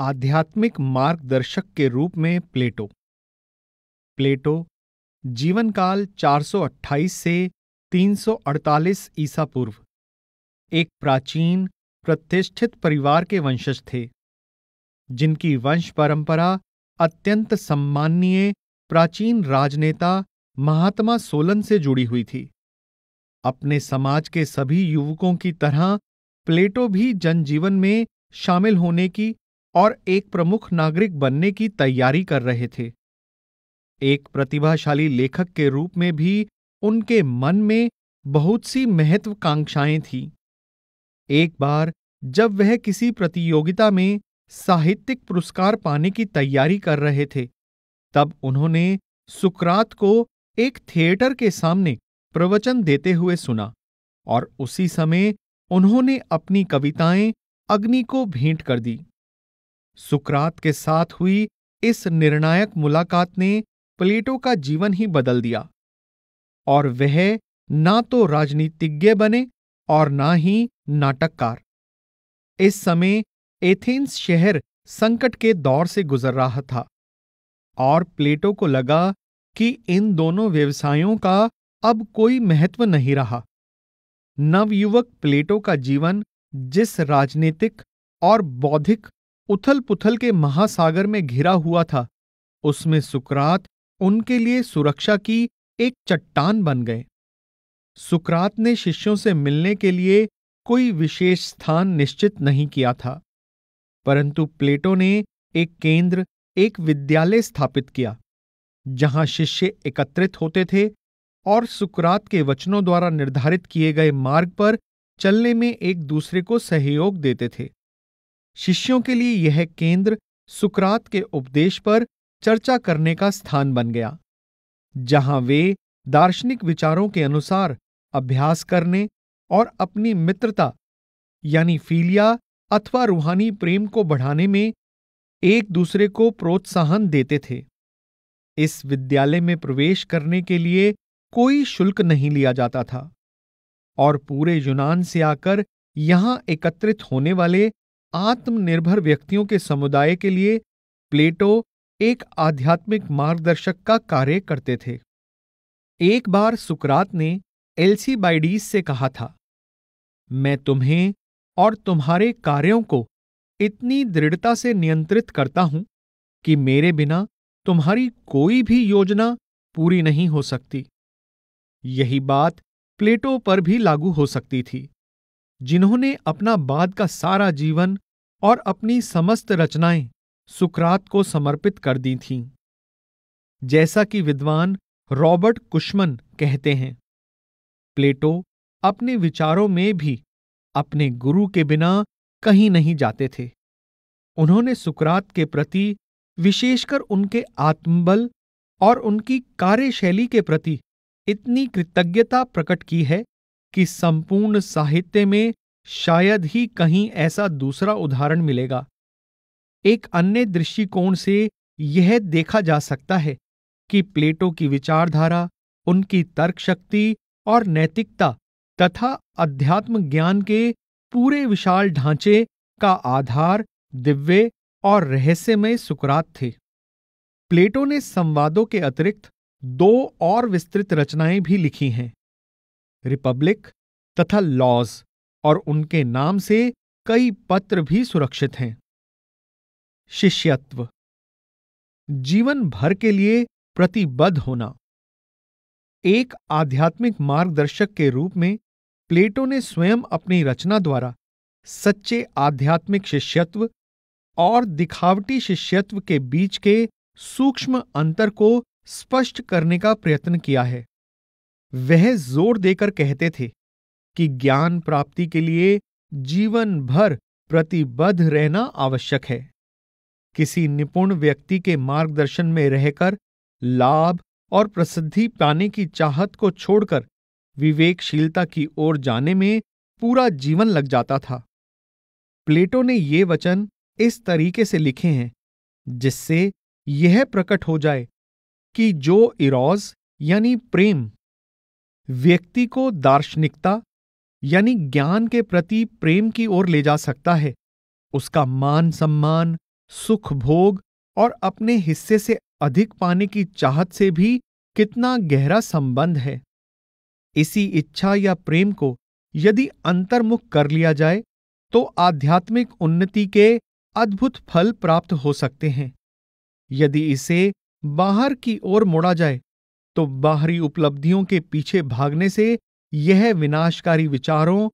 आध्यात्मिक मार्गदर्शक के रूप में प्लेटो प्लेटो जीवनकाल 428 से 348 ईसा पूर्व एक प्राचीन प्रतिष्ठित परिवार के वंशज थे जिनकी वंश परंपरा अत्यंत सम्माननीय प्राचीन राजनेता महात्मा सोलन से जुड़ी हुई थी अपने समाज के सभी युवकों की तरह प्लेटो भी जनजीवन में शामिल होने की और एक प्रमुख नागरिक बनने की तैयारी कर रहे थे एक प्रतिभाशाली लेखक के रूप में भी उनके मन में बहुत सी महत्वाकांक्षाएं थीं एक बार जब वह किसी प्रतियोगिता में साहित्यिक पुरस्कार पाने की तैयारी कर रहे थे तब उन्होंने सुकरात को एक थिएटर के सामने प्रवचन देते हुए सुना और उसी समय उन्होंने अपनी कविताएं अग्नि को भेंट कर दी सुकरात के साथ हुई इस निर्णायक मुलाकात ने प्लेटो का जीवन ही बदल दिया और वह ना तो राजनीतिज्ञ बने और ना ही नाटककार इस समय एथेंस शहर संकट के दौर से गुजर रहा था और प्लेटो को लगा कि इन दोनों व्यवसायों का अब कोई महत्व नहीं रहा नवयुवक प्लेटो का जीवन जिस राजनीतिक और बौद्धिक उथल पुथल के महासागर में घिरा हुआ था उसमें सुकरात उनके लिए सुरक्षा की एक चट्टान बन गए सुकरात ने शिष्यों से मिलने के लिए कोई विशेष स्थान निश्चित नहीं किया था परंतु प्लेटो ने एक केंद्र एक विद्यालय स्थापित किया जहां शिष्य एकत्रित होते थे और सुकरात के वचनों द्वारा निर्धारित किए गए मार्ग पर चलने में एक दूसरे को सहयोग देते थे शिष्यों के लिए यह केंद्र सुकरात के उपदेश पर चर्चा करने का स्थान बन गया जहां वे दार्शनिक विचारों के अनुसार अभ्यास करने और अपनी मित्रता यानी फीलिया अथवा रूहानी प्रेम को बढ़ाने में एक दूसरे को प्रोत्साहन देते थे इस विद्यालय में प्रवेश करने के लिए कोई शुल्क नहीं लिया जाता था और पूरे यूनान से आकर यहां एकत्रित होने वाले आत्मनिर्भर व्यक्तियों के समुदाय के लिए प्लेटो एक आध्यात्मिक मार्गदर्शक का कार्य करते थे एक बार सुकरात ने एल्सीबाइडीज से कहा था मैं तुम्हें और तुम्हारे कार्यों को इतनी दृढ़ता से नियंत्रित करता हूं कि मेरे बिना तुम्हारी कोई भी योजना पूरी नहीं हो सकती यही बात प्लेटो पर भी लागू हो सकती थी जिन्होंने अपना बाद का सारा जीवन और अपनी समस्त रचनाएं सुकरात को समर्पित कर दी थीं जैसा कि विद्वान रॉबर्ट कुशमन कहते हैं प्लेटो अपने विचारों में भी अपने गुरु के बिना कहीं नहीं जाते थे उन्होंने सुकरात के प्रति विशेषकर उनके आत्मबल और उनकी कार्यशैली के प्रति इतनी कृतज्ञता प्रकट की है कि संपूर्ण साहित्य में शायद ही कहीं ऐसा दूसरा उदाहरण मिलेगा एक अन्य दृष्टिकोण से यह देखा जा सकता है कि प्लेटो की विचारधारा उनकी तर्क शक्ति और नैतिकता तथा अध्यात्म ज्ञान के पूरे विशाल ढांचे का आधार दिव्य और रहस्यमय सुकरात थे प्लेटो ने संवादों के अतिरिक्त दो और विस्तृत रचनाएं भी लिखी हैं रिपब्लिक तथा लॉज और उनके नाम से कई पत्र भी सुरक्षित हैं शिष्यत्व जीवन भर के लिए प्रतिबद्ध होना एक आध्यात्मिक मार्गदर्शक के रूप में प्लेटो ने स्वयं अपनी रचना द्वारा सच्चे आध्यात्मिक शिष्यत्व और दिखावटी शिष्यत्व के बीच के सूक्ष्म अंतर को स्पष्ट करने का प्रयत्न किया है वह जोर देकर कहते थे कि ज्ञान प्राप्ति के लिए जीवन भर प्रतिबद्ध रहना आवश्यक है किसी निपुण व्यक्ति के मार्गदर्शन में रहकर लाभ और प्रसिद्धि पाने की चाहत को छोड़कर विवेकशीलता की ओर जाने में पूरा जीवन लग जाता था प्लेटो ने ये वचन इस तरीके से लिखे हैं जिससे यह प्रकट हो जाए कि जो इरोज यानी प्रेम व्यक्ति को दार्शनिकता यानी ज्ञान के प्रति प्रेम की ओर ले जा सकता है उसका मान सम्मान सुख भोग और अपने हिस्से से अधिक पाने की चाहत से भी कितना गहरा संबंध है इसी इच्छा या प्रेम को यदि अंतर्मुख कर लिया जाए तो आध्यात्मिक उन्नति के अद्भुत फल प्राप्त हो सकते हैं यदि इसे बाहर की ओर मोड़ा जाए तो बाहरी उपलब्धियों के पीछे भागने से यह विनाशकारी विचारों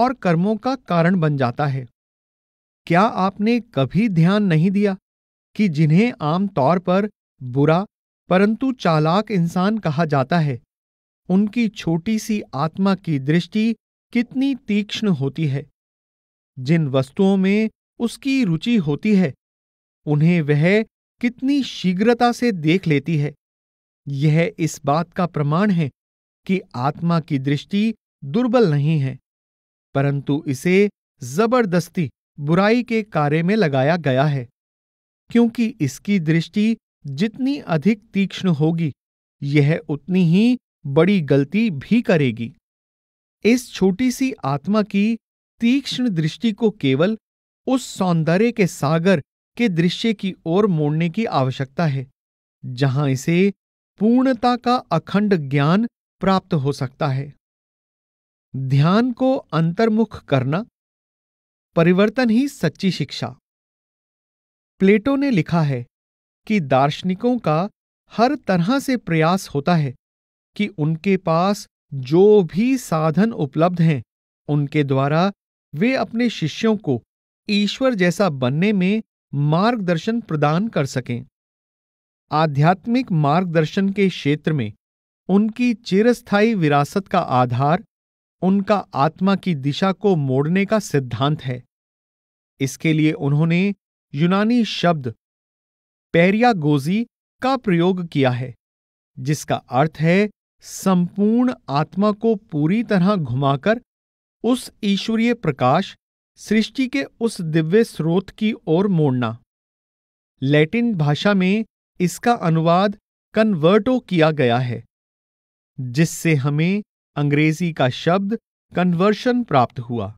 और कर्मों का कारण बन जाता है क्या आपने कभी ध्यान नहीं दिया कि जिन्हें आमतौर पर बुरा परंतु चालाक इंसान कहा जाता है उनकी छोटी सी आत्मा की दृष्टि कितनी तीक्ष्ण होती है जिन वस्तुओं में उसकी रुचि होती है उन्हें वह कितनी शीघ्रता से देख लेती है यह इस बात का प्रमाण है कि आत्मा की दृष्टि दुर्बल नहीं है परंतु इसे जबरदस्ती बुराई के कार्य में लगाया गया है क्योंकि इसकी दृष्टि जितनी अधिक तीक्ष्ण होगी यह उतनी ही बड़ी गलती भी करेगी इस छोटी सी आत्मा की तीक्ष्ण दृष्टि को केवल उस सौंदर्य के सागर के दृश्य की ओर मोड़ने की आवश्यकता है जहां इसे पूर्णता का अखंड ज्ञान प्राप्त हो सकता है ध्यान को अंतर्मुख करना परिवर्तन ही सच्ची शिक्षा प्लेटो ने लिखा है कि दार्शनिकों का हर तरह से प्रयास होता है कि उनके पास जो भी साधन उपलब्ध हैं उनके द्वारा वे अपने शिष्यों को ईश्वर जैसा बनने में मार्गदर्शन प्रदान कर सकें आध्यात्मिक मार्गदर्शन के क्षेत्र में उनकी चिरस्थायी विरासत का आधार उनका आत्मा की दिशा को मोड़ने का सिद्धांत है इसके लिए उन्होंने यूनानी शब्द पैरियागोजी का प्रयोग किया है जिसका अर्थ है संपूर्ण आत्मा को पूरी तरह घुमाकर उस ईश्वरीय प्रकाश सृष्टि के उस दिव्य स्रोत की ओर मोड़ना लैटिन भाषा में इसका अनुवाद कन्वर्टो किया गया है जिससे हमें अंग्रेजी का शब्द कन्वर्शन प्राप्त हुआ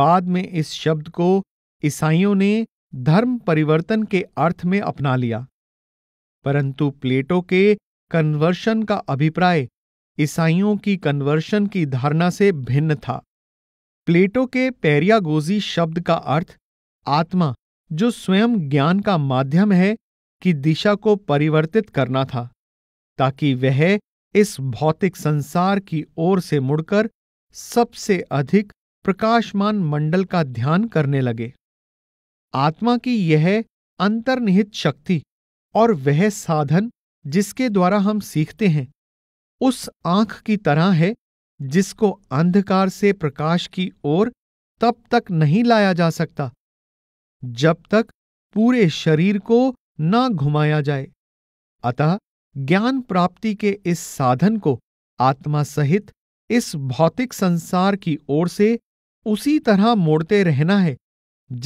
बाद में इस शब्द को ईसाइयों ने धर्म परिवर्तन के अर्थ में अपना लिया परंतु प्लेटो के कन्वर्शन का अभिप्राय ईसाइयों की कन्वर्शन की धारणा से भिन्न था प्लेटो के पैरियागोजी शब्द का अर्थ आत्मा जो स्वयं ज्ञान का माध्यम है कि दिशा को परिवर्तित करना था ताकि वह इस भौतिक संसार की ओर से मुड़कर सबसे अधिक प्रकाशमान मंडल का ध्यान करने लगे आत्मा की यह अंतर्निहित शक्ति और वह साधन जिसके द्वारा हम सीखते हैं उस आंख की तरह है जिसको अंधकार से प्रकाश की ओर तब तक नहीं लाया जा सकता जब तक पूरे शरीर को ना घुमाया जाए अतः ज्ञान प्राप्ति के इस साधन को आत्मा सहित इस भौतिक संसार की ओर से उसी तरह मोड़ते रहना है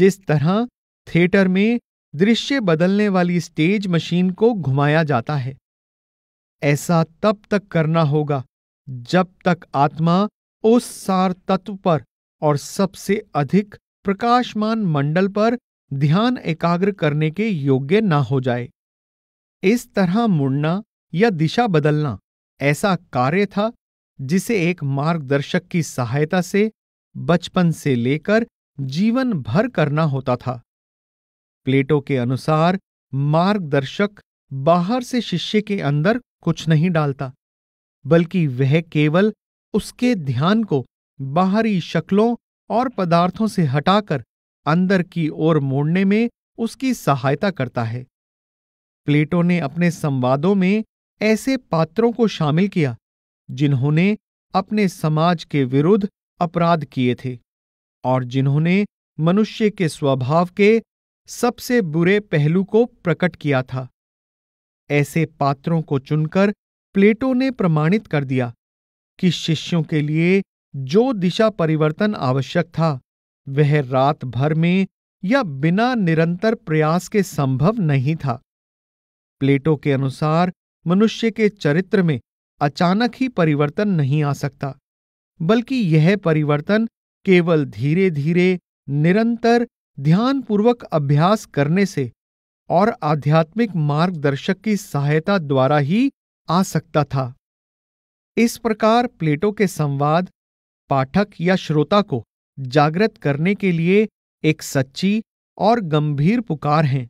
जिस तरह थिएटर में दृश्य बदलने वाली स्टेज मशीन को घुमाया जाता है ऐसा तब तक करना होगा जब तक आत्मा उस सार तत्व पर और सबसे अधिक प्रकाशमान मंडल पर ध्यान एकाग्र करने के योग्य ना हो जाए इस तरह मुड़ना या दिशा बदलना ऐसा कार्य था जिसे एक मार्गदर्शक की सहायता से बचपन से लेकर जीवन भर करना होता था प्लेटो के अनुसार मार्गदर्शक बाहर से शिष्य के अंदर कुछ नहीं डालता बल्कि वह केवल उसके ध्यान को बाहरी शक्लों और पदार्थों से हटाकर अंदर की ओर मोड़ने में उसकी सहायता करता है प्लेटो ने अपने संवादों में ऐसे पात्रों को शामिल किया जिन्होंने अपने समाज के विरुद्ध अपराध किए थे और जिन्होंने मनुष्य के स्वभाव के सबसे बुरे पहलू को प्रकट किया था ऐसे पात्रों को चुनकर प्लेटो ने प्रमाणित कर दिया कि शिष्यों के लिए जो दिशा परिवर्तन आवश्यक था वह रात भर में या बिना निरंतर प्रयास के संभव नहीं था प्लेटो के अनुसार मनुष्य के चरित्र में अचानक ही परिवर्तन नहीं आ सकता बल्कि यह परिवर्तन केवल धीरे धीरे निरंतर ध्यानपूर्वक अभ्यास करने से और आध्यात्मिक मार्गदर्शक की सहायता द्वारा ही आ सकता था इस प्रकार प्लेटो के संवाद पाठक या श्रोता को जागृत करने के लिए एक सच्ची और गंभीर पुकार हैं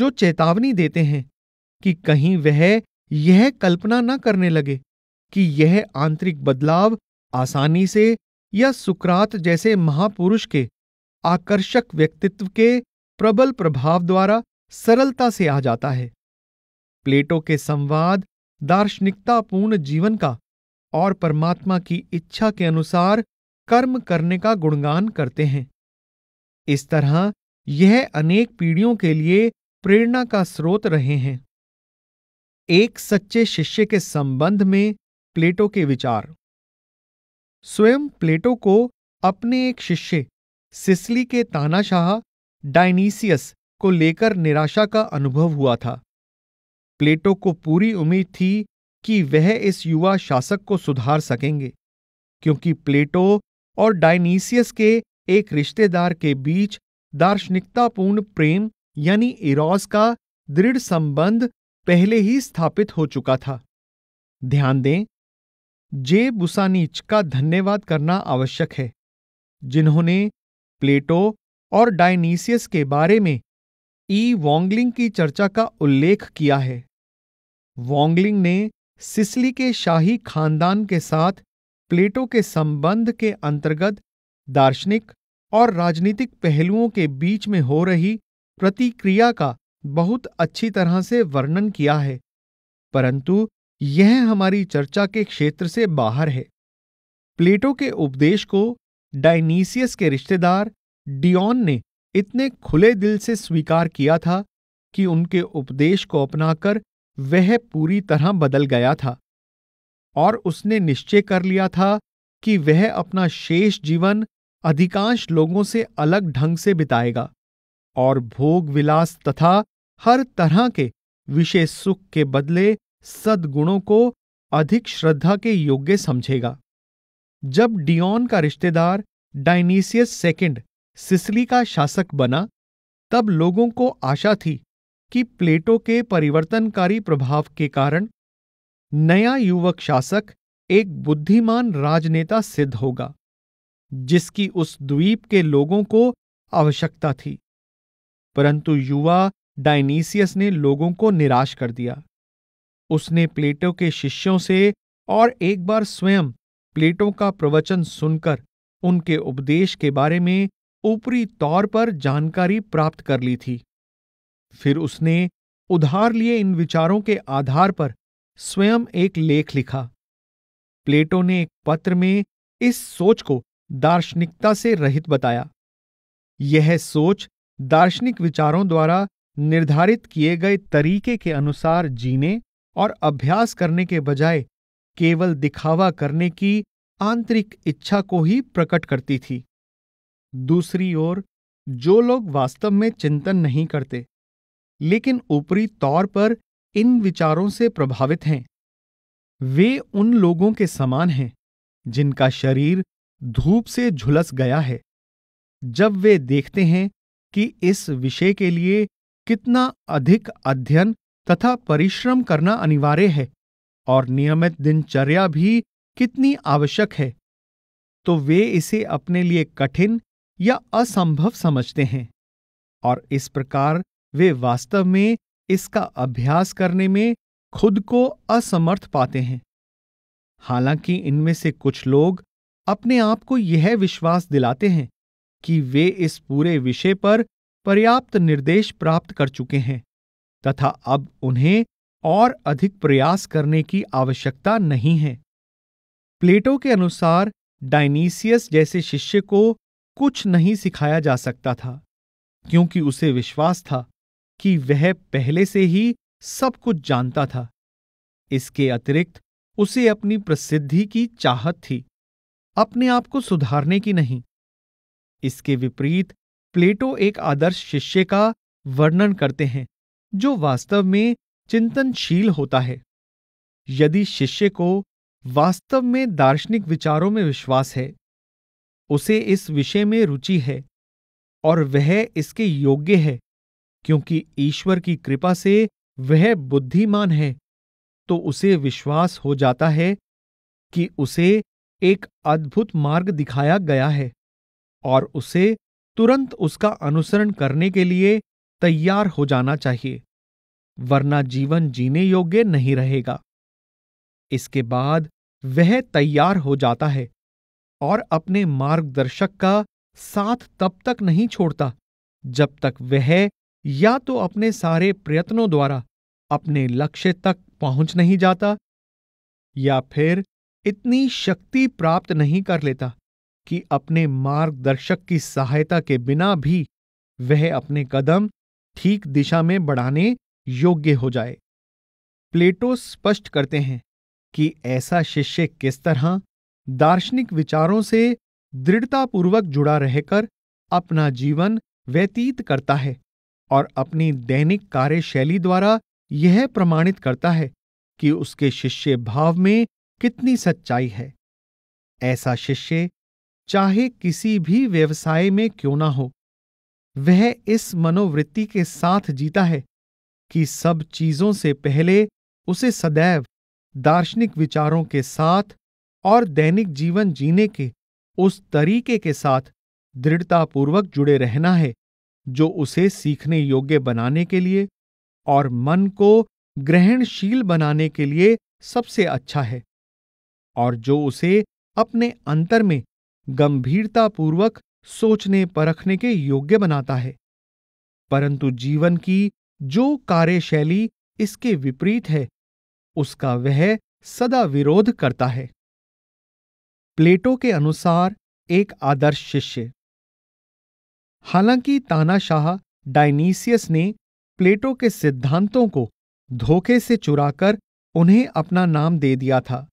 जो चेतावनी देते हैं कि कहीं वह यह कल्पना न करने लगे कि यह आंतरिक बदलाव आसानी से या सुकरात जैसे महापुरुष के आकर्षक व्यक्तित्व के प्रबल प्रभाव द्वारा सरलता से आ जाता है प्लेटो के संवाद दार्शनिकतापूर्ण जीवन का और परमात्मा की इच्छा के अनुसार कर्म करने का गुणगान करते हैं इस तरह यह अनेक पीढ़ियों के लिए प्रेरणा का स्रोत रहे हैं एक सच्चे शिष्य के संबंध में प्लेटो के विचार स्वयं प्लेटो को अपने एक शिष्य सिसली के तानाशाह डायनीसियस को लेकर निराशा का अनुभव हुआ था प्लेटो को पूरी उम्मीद थी कि वह इस युवा शासक को सुधार सकेंगे क्योंकि प्लेटो और डायनीसियस के एक रिश्तेदार के बीच दार्शनिकतापूर्ण प्रेम यानी इरोस का दृढ़ संबंध पहले ही स्थापित हो चुका था ध्यान दें जे बुसानीच का धन्यवाद करना आवश्यक है जिन्होंने प्लेटो और डायनीसियस के बारे में ई वोंगलिंग की चर्चा का उल्लेख किया है वोंगलिंग ने सिसली के शाही खानदान के साथ प्लेटो के संबंध के अंतर्गत दार्शनिक और राजनीतिक पहलुओं के बीच में हो रही प्रतिक्रिया का बहुत अच्छी तरह से वर्णन किया है परंतु यह हमारी चर्चा के क्षेत्र से बाहर है प्लेटो के उपदेश को डायनीसियस के रिश्तेदार डियोन ने इतने खुले दिल से स्वीकार किया था कि उनके उपदेश को अपनाकर वह पूरी तरह बदल गया था और उसने निश्चय कर लिया था कि वह अपना शेष जीवन अधिकांश लोगों से अलग ढंग से बिताएगा और भोग विलास तथा हर तरह के विशेष सुख के बदले सद्गुणों को अधिक श्रद्धा के योग्य समझेगा जब डियोन का रिश्तेदार डाइनीसियस सेकेंड सिसली का शासक बना तब लोगों को आशा थी कि प्लेटो के परिवर्तनकारी प्रभाव के कारण नया युवक शासक एक बुद्धिमान राजनेता सिद्ध होगा जिसकी उस द्वीप के लोगों को आवश्यकता थी परंतु युवा डायनीसियस ने लोगों को निराश कर दिया उसने प्लेटो के शिष्यों से और एक बार स्वयं प्लेटो का प्रवचन सुनकर उनके उपदेश के बारे में ऊपरी तौर पर जानकारी प्राप्त कर ली थी फिर उसने उधार लिए इन विचारों के आधार पर स्वयं एक लेख लिखा प्लेटो ने एक पत्र में इस सोच को दार्शनिकता से रहित बताया यह सोच दार्शनिक विचारों द्वारा निर्धारित किए गए तरीके के अनुसार जीने और अभ्यास करने के बजाय केवल दिखावा करने की आंतरिक इच्छा को ही प्रकट करती थी दूसरी ओर जो लोग वास्तव में चिंतन नहीं करते लेकिन ऊपरी तौर पर इन विचारों से प्रभावित हैं वे उन लोगों के समान हैं जिनका शरीर धूप से झुलस गया है जब वे देखते हैं कि इस विषय के लिए कितना अधिक अध्ययन तथा परिश्रम करना अनिवार्य है और नियमित दिनचर्या भी कितनी आवश्यक है तो वे इसे अपने लिए कठिन या असंभव समझते हैं और इस प्रकार वे वास्तव में इसका अभ्यास करने में खुद को असमर्थ पाते हैं हालांकि इनमें से कुछ लोग अपने आप को यह विश्वास दिलाते हैं कि वे इस पूरे विषय पर पर्याप्त निर्देश प्राप्त कर चुके हैं तथा अब उन्हें और अधिक प्रयास करने की आवश्यकता नहीं है प्लेटो के अनुसार डायनीसियस जैसे शिष्य को कुछ नहीं सिखाया जा सकता था क्योंकि उसे विश्वास था कि वह पहले से ही सब कुछ जानता था इसके अतिरिक्त उसे अपनी प्रसिद्धि की चाहत थी अपने आप को सुधारने की नहीं इसके विपरीत प्लेटो एक आदर्श शिष्य का वर्णन करते हैं जो वास्तव में चिंतनशील होता है यदि शिष्य को वास्तव में दार्शनिक विचारों में विश्वास है उसे इस विषय में रुचि है और वह इसके योग्य है क्योंकि ईश्वर की कृपा से वह बुद्धिमान है तो उसे विश्वास हो जाता है कि उसे एक अद्भुत मार्ग दिखाया गया है और उसे तुरंत उसका अनुसरण करने के लिए तैयार हो जाना चाहिए वरना जीवन जीने योग्य नहीं रहेगा इसके बाद वह तैयार हो जाता है और अपने मार्गदर्शक का साथ तब तक नहीं छोड़ता जब तक वह या तो अपने सारे प्रयत्नों द्वारा अपने लक्ष्य तक पहुंच नहीं जाता या फिर इतनी शक्ति प्राप्त नहीं कर लेता कि अपने मार्गदर्शक की सहायता के बिना भी वह अपने कदम ठीक दिशा में बढ़ाने योग्य हो जाए प्लेटो स्पष्ट करते हैं कि ऐसा शिष्य किस तरह दार्शनिक विचारों से दृढ़तापूर्वक जुड़ा रहकर अपना जीवन व्यतीत करता है और अपनी दैनिक कार्यशैली द्वारा यह प्रमाणित करता है कि उसके शिष्य भाव में कितनी सच्चाई है ऐसा शिष्य चाहे किसी भी व्यवसाय में क्यों ना हो वह इस मनोवृत्ति के साथ जीता है कि सब चीजों से पहले उसे सदैव दार्शनिक विचारों के साथ और दैनिक जीवन जीने के उस तरीके के साथ दृढ़तापूर्वक जुड़े रहना है जो उसे सीखने योग्य बनाने के लिए और मन को ग्रहणशील बनाने के लिए सबसे अच्छा है और जो उसे अपने अंतर में गंभीरतापूर्वक सोचने परखने के योग्य बनाता है परंतु जीवन की जो कार्यशैली इसके विपरीत है उसका वह सदा विरोध करता है प्लेटो के अनुसार एक आदर्श शिष्य हालांकि तानाशाह डायनीसियस ने प्लेटो के सिद्धांतों को धोखे से चुराकर उन्हें अपना नाम दे दिया था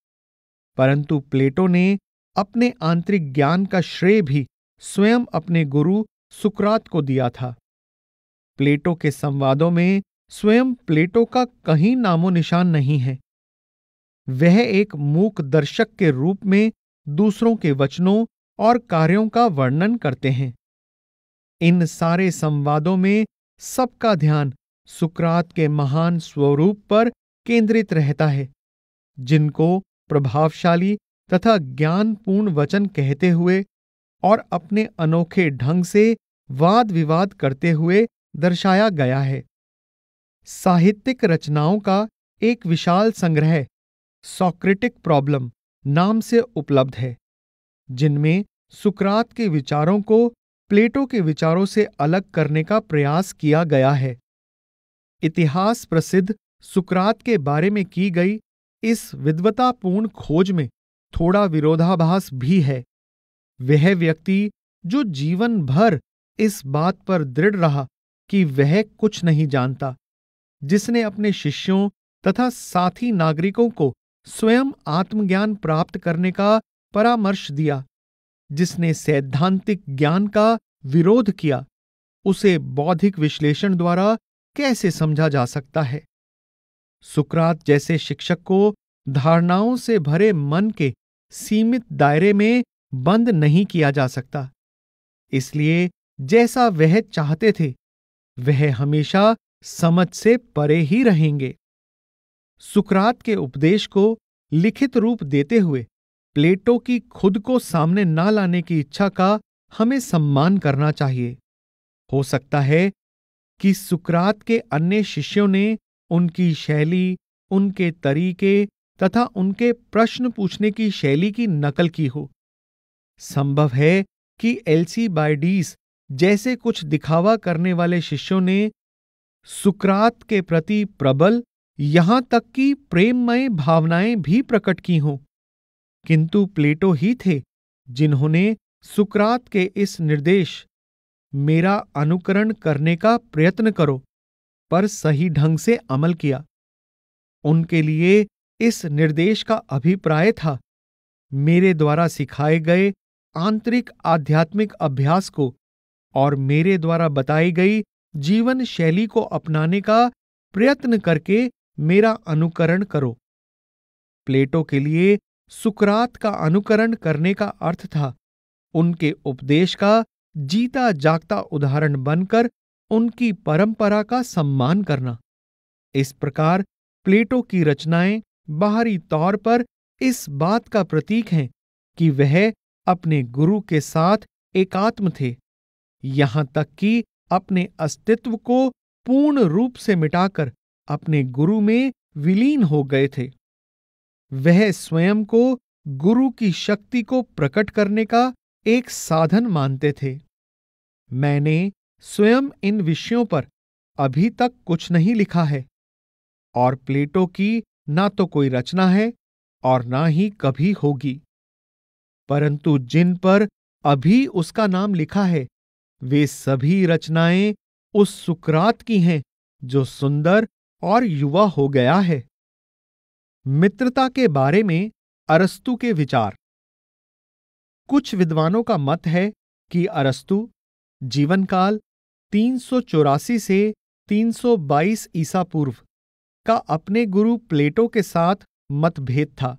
परंतु प्लेटो ने अपने आंतरिक ज्ञान का श्रेय भी स्वयं अपने गुरु सुकरात को दिया था प्लेटो के संवादों में स्वयं प्लेटो का कहीं नामो निशान नहीं है वह एक मूक दर्शक के रूप में दूसरों के वचनों और कार्यों का वर्णन करते हैं इन सारे संवादों में सबका ध्यान सुकरात के महान स्वरूप पर केंद्रित रहता है जिनको प्रभावशाली तथा ज्ञानपूर्ण वचन कहते हुए और अपने अनोखे ढंग से वाद विवाद करते हुए दर्शाया गया है साहित्यिक रचनाओं का एक विशाल संग्रह सॉक्रेटिक प्रॉब्लम नाम से उपलब्ध है जिनमें सुकरात के विचारों को प्लेटो के विचारों से अलग करने का प्रयास किया गया है इतिहास प्रसिद्ध सुकरात के बारे में की गई इस विद्वतापूर्ण खोज में थोड़ा विरोधाभास भी है वह व्यक्ति जो जीवन भर इस बात पर दृढ़ रहा कि वह कुछ नहीं जानता जिसने अपने शिष्यों तथा साथी नागरिकों को स्वयं आत्मज्ञान प्राप्त करने का परामर्श दिया जिसने सैद्धांतिक ज्ञान का विरोध किया उसे बौद्धिक विश्लेषण द्वारा कैसे समझा जा सकता है सुकरात जैसे शिक्षक को धारणाओं से भरे मन के सीमित दायरे में बंद नहीं किया जा सकता इसलिए जैसा वह चाहते थे वह हमेशा समझ से परे ही रहेंगे सुकरात के उपदेश को लिखित रूप देते हुए प्लेटो की खुद को सामने न लाने की इच्छा का हमें सम्मान करना चाहिए हो सकता है कि सुकरात के अन्य शिष्यों ने उनकी शैली उनके तरीके तथा उनके प्रश्न पूछने की शैली की नकल की हो संभव है कि एलसी बायडीस जैसे कुछ दिखावा करने वाले शिष्यों ने सुकरात के प्रति प्रबल यहां तक कि प्रेममय भावनाएं भी प्रकट की हों किंतु प्लेटो ही थे जिन्होंने सुकरात के इस निर्देश मेरा अनुकरण करने का प्रयत्न करो पर सही ढंग से अमल किया उनके लिए इस निर्देश का अभिप्राय था मेरे द्वारा सिखाए गए आंतरिक आध्यात्मिक अभ्यास को और मेरे द्वारा बताई गई जीवन शैली को अपनाने का प्रयत्न करके मेरा अनुकरण करो प्लेटो के लिए सुकरात का अनुकरण करने का अर्थ था उनके उपदेश का जीता जागता उदाहरण बनकर उनकी परंपरा का सम्मान करना इस प्रकार प्लेटो की रचनाएं बाहरी तौर पर इस बात का प्रतीक हैं कि वह अपने गुरु के साथ एकात्म थे यहां तक कि अपने अस्तित्व को पूर्ण रूप से मिटाकर अपने गुरु में विलीन हो गए थे वह स्वयं को गुरु की शक्ति को प्रकट करने का एक साधन मानते थे मैंने स्वयं इन विषयों पर अभी तक कुछ नहीं लिखा है और प्लेटो की ना तो कोई रचना है और ना ही कभी होगी परंतु जिन पर अभी उसका नाम लिखा है वे सभी रचनाएं उस सुकरात की हैं जो सुंदर और युवा हो गया है मित्रता के बारे में अरस्तु के विचार कुछ विद्वानों का मत है कि अरस्तु जीवनकाल तीन से 322 ईसा पूर्व का अपने गुरु प्लेटो के साथ मतभेद था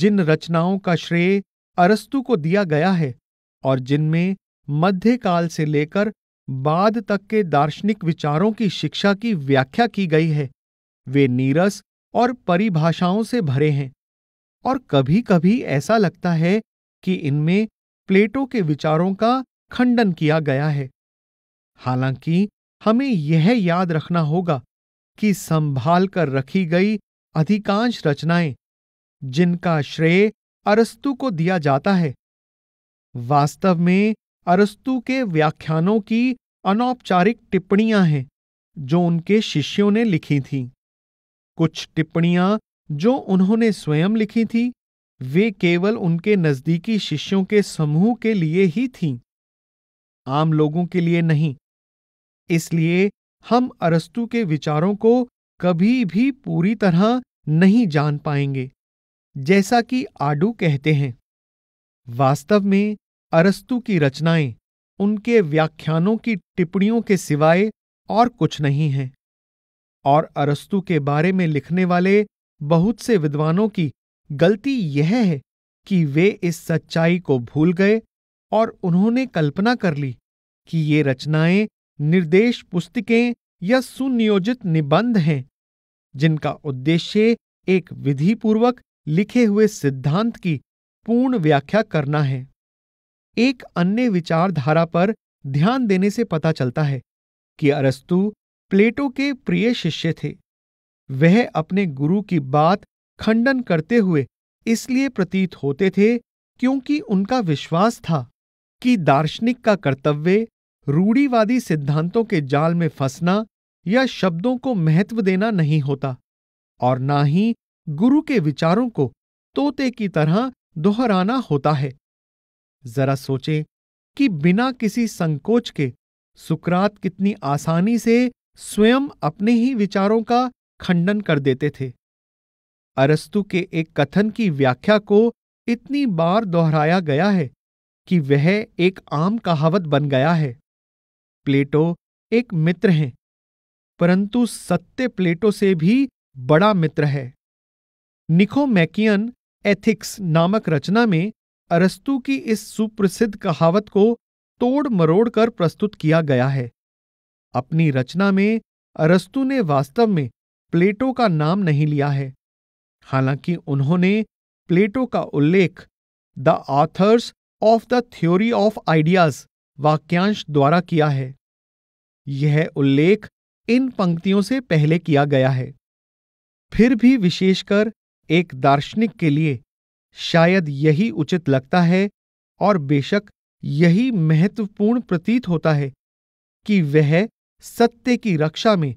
जिन रचनाओं का श्रेय अरस्तु को दिया गया है और जिनमें मध्यकाल से लेकर बाद तक के दार्शनिक विचारों की शिक्षा की व्याख्या की गई है वे नीरस और परिभाषाओं से भरे हैं और कभी कभी ऐसा लगता है कि इनमें प्लेटो के विचारों का खंडन किया गया है हालांकि हमें यह याद रखना होगा कि संभाल कर रखी गई अधिकांश रचनाएं जिनका श्रेय अरस्तु को दिया जाता है वास्तव में अरस्तु के व्याख्यानों की अनौपचारिक टिप्पणियां हैं जो उनके शिष्यों ने लिखी थीं कुछ टिप्पणियां जो उन्होंने स्वयं लिखी थी वे केवल उनके नजदीकी शिष्यों के समूह के लिए ही थीं आम लोगों के लिए नहीं इसलिए हम अरस्तु के विचारों को कभी भी पूरी तरह नहीं जान पाएंगे जैसा कि आडू कहते हैं वास्तव में अरस्तु की रचनाएं उनके व्याख्यानों की टिप्पणियों के सिवाय और कुछ नहीं है और अरस्तु के बारे में लिखने वाले बहुत से विद्वानों की गलती यह है कि वे इस सच्चाई को भूल गए और उन्होंने कल्पना कर ली कि ये रचनाएं निर्देश पुस्तिकें या सुनियोजित निबंध हैं जिनका उद्देश्य एक विधिपूर्वक लिखे हुए सिद्धांत की पूर्ण व्याख्या करना है एक अन्य विचारधारा पर ध्यान देने से पता चलता है कि अरस्तु प्लेटो के प्रिय शिष्य थे वह अपने गुरु की बात खंडन करते हुए इसलिए प्रतीत होते थे क्योंकि उनका विश्वास था कि दार्शनिक का कर्तव्य रूढ़ीवादी सिद्धांतों के जाल में फंसना या शब्दों को महत्व देना नहीं होता और ना ही गुरु के विचारों को तोते की तरह दोहराना होता है जरा सोचें कि बिना किसी संकोच के सुकरात कितनी आसानी से स्वयं अपने ही विचारों का खंडन कर देते थे अरस्तु के एक कथन की व्याख्या को इतनी बार दोहराया गया है कि वह एक आम कहावत बन गया है प्लेटो एक मित्र हैं परंतु सत्य प्लेटो से भी बड़ा मित्र है निखो मैकियन एथिक्स नामक रचना में अरस्तु की इस सुप्रसिद्ध कहावत को तोड़ मरोड़ कर प्रस्तुत किया गया है अपनी रचना में अरस्तु ने वास्तव में प्लेटो का नाम नहीं लिया है हालांकि उन्होंने प्लेटो का उल्लेख the authors of the theory of ideas वाक्यांश द्वारा किया है यह उल्लेख इन पंक्तियों से पहले किया गया है फिर भी विशेषकर एक दार्शनिक के लिए शायद यही उचित लगता है और बेशक यही महत्वपूर्ण प्रतीत होता है कि वह सत्य की रक्षा में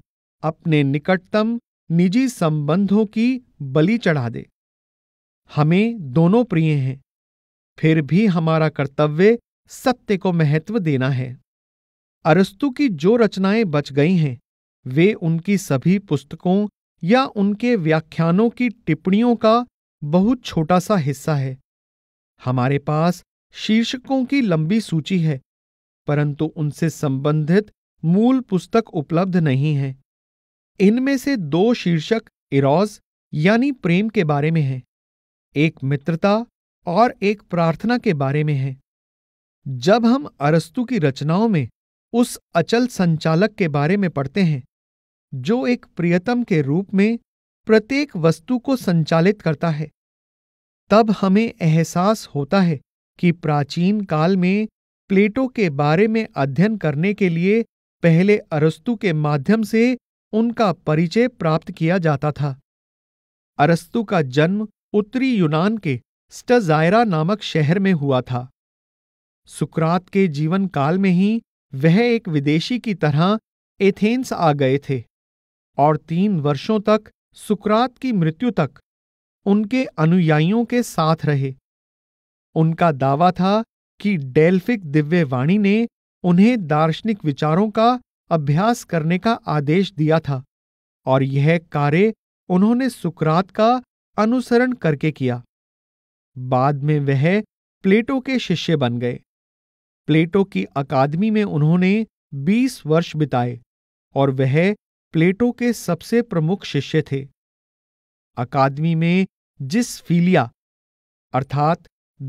अपने निकटतम निजी संबंधों की बलि चढ़ा दे हमें दोनों प्रिय हैं फिर भी हमारा कर्तव्य सत्य को महत्व देना है अरस्तु की जो रचनाएं बच गई हैं वे उनकी सभी पुस्तकों या उनके व्याख्यानों की टिप्पणियों का बहुत छोटा सा हिस्सा है हमारे पास शीर्षकों की लंबी सूची है परंतु उनसे संबंधित मूल पुस्तक उपलब्ध नहीं है इनमें से दो शीर्षक इरोज यानी प्रेम के बारे में हैं एक मित्रता और एक प्रार्थना के बारे में है जब हम अरस्तु की रचनाओं में उस अचल संचालक के बारे में पढ़ते हैं जो एक प्रियतम के रूप में प्रत्येक वस्तु को संचालित करता है तब हमें एहसास होता है कि प्राचीन काल में प्लेटो के बारे में अध्ययन करने के लिए पहले अरस्तु के माध्यम से उनका परिचय प्राप्त किया जाता था अरस्तु का जन्म उत्तरी यूनान के स्टजायरा नामक शहर में हुआ था सुकरात के जीवन काल में ही वह एक विदेशी की तरह एथेंस आ गए थे और तीन वर्षों तक सुकरात की मृत्यु तक उनके अनुयायियों के साथ रहे उनका दावा था कि डेल्फिक दिव्यवाणी ने उन्हें दार्शनिक विचारों का अभ्यास करने का आदेश दिया था और यह कार्य उन्होंने सुकरात का अनुसरण करके किया बाद में वह प्लेटो के शिष्य बन गए प्लेटो की अकादमी में उन्होंने 20 वर्ष बिताए और वह प्लेटो के सबसे प्रमुख शिष्य थे अकादमी में जिस फीलिया अर्थात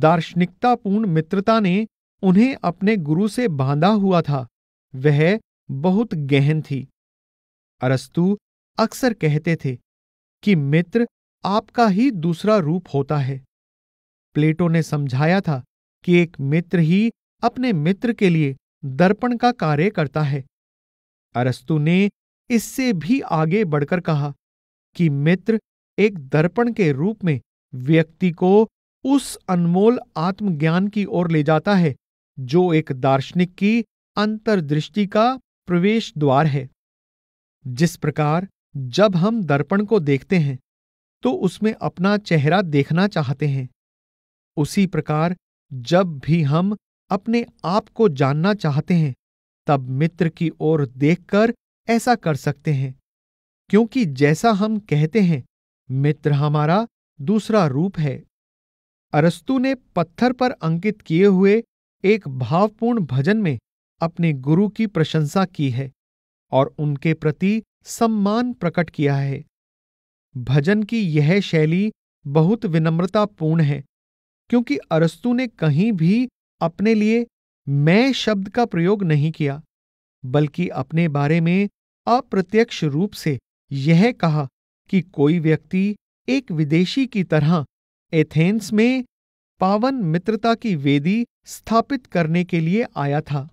दार्शनिकतापूर्ण मित्रता ने उन्हें अपने गुरु से बांधा हुआ था वह बहुत गहन थी अरस्तु अक्सर कहते थे कि मित्र आपका ही दूसरा रूप होता है प्लेटो ने समझाया था कि एक मित्र ही अपने मित्र के लिए दर्पण का कार्य करता है अरस्तु ने इससे भी आगे बढ़कर कहा कि मित्र एक दर्पण के रूप में व्यक्ति को उस अनमोल आत्मज्ञान की ओर ले जाता है जो एक दार्शनिक की अंतर्दृष्टि का प्रवेश द्वार है जिस प्रकार जब हम दर्पण को देखते हैं तो उसमें अपना चेहरा देखना चाहते हैं उसी प्रकार जब भी हम अपने आप को जानना चाहते हैं तब मित्र की ओर देखकर ऐसा कर सकते हैं क्योंकि जैसा हम कहते हैं मित्र हमारा दूसरा रूप है अरस्तु ने पत्थर पर अंकित किए हुए एक भावपूर्ण भजन में अपने गुरु की प्रशंसा की है और उनके प्रति सम्मान प्रकट किया है भजन की यह शैली बहुत विनम्रतापूर्ण है क्योंकि अरस्तु ने कहीं भी अपने लिए मैं शब्द का प्रयोग नहीं किया बल्कि अपने बारे में अप्रत्यक्ष रूप से यह कहा कि कोई व्यक्ति एक विदेशी की तरह एथेंस में पावन मित्रता की वेदी स्थापित करने के लिए आया था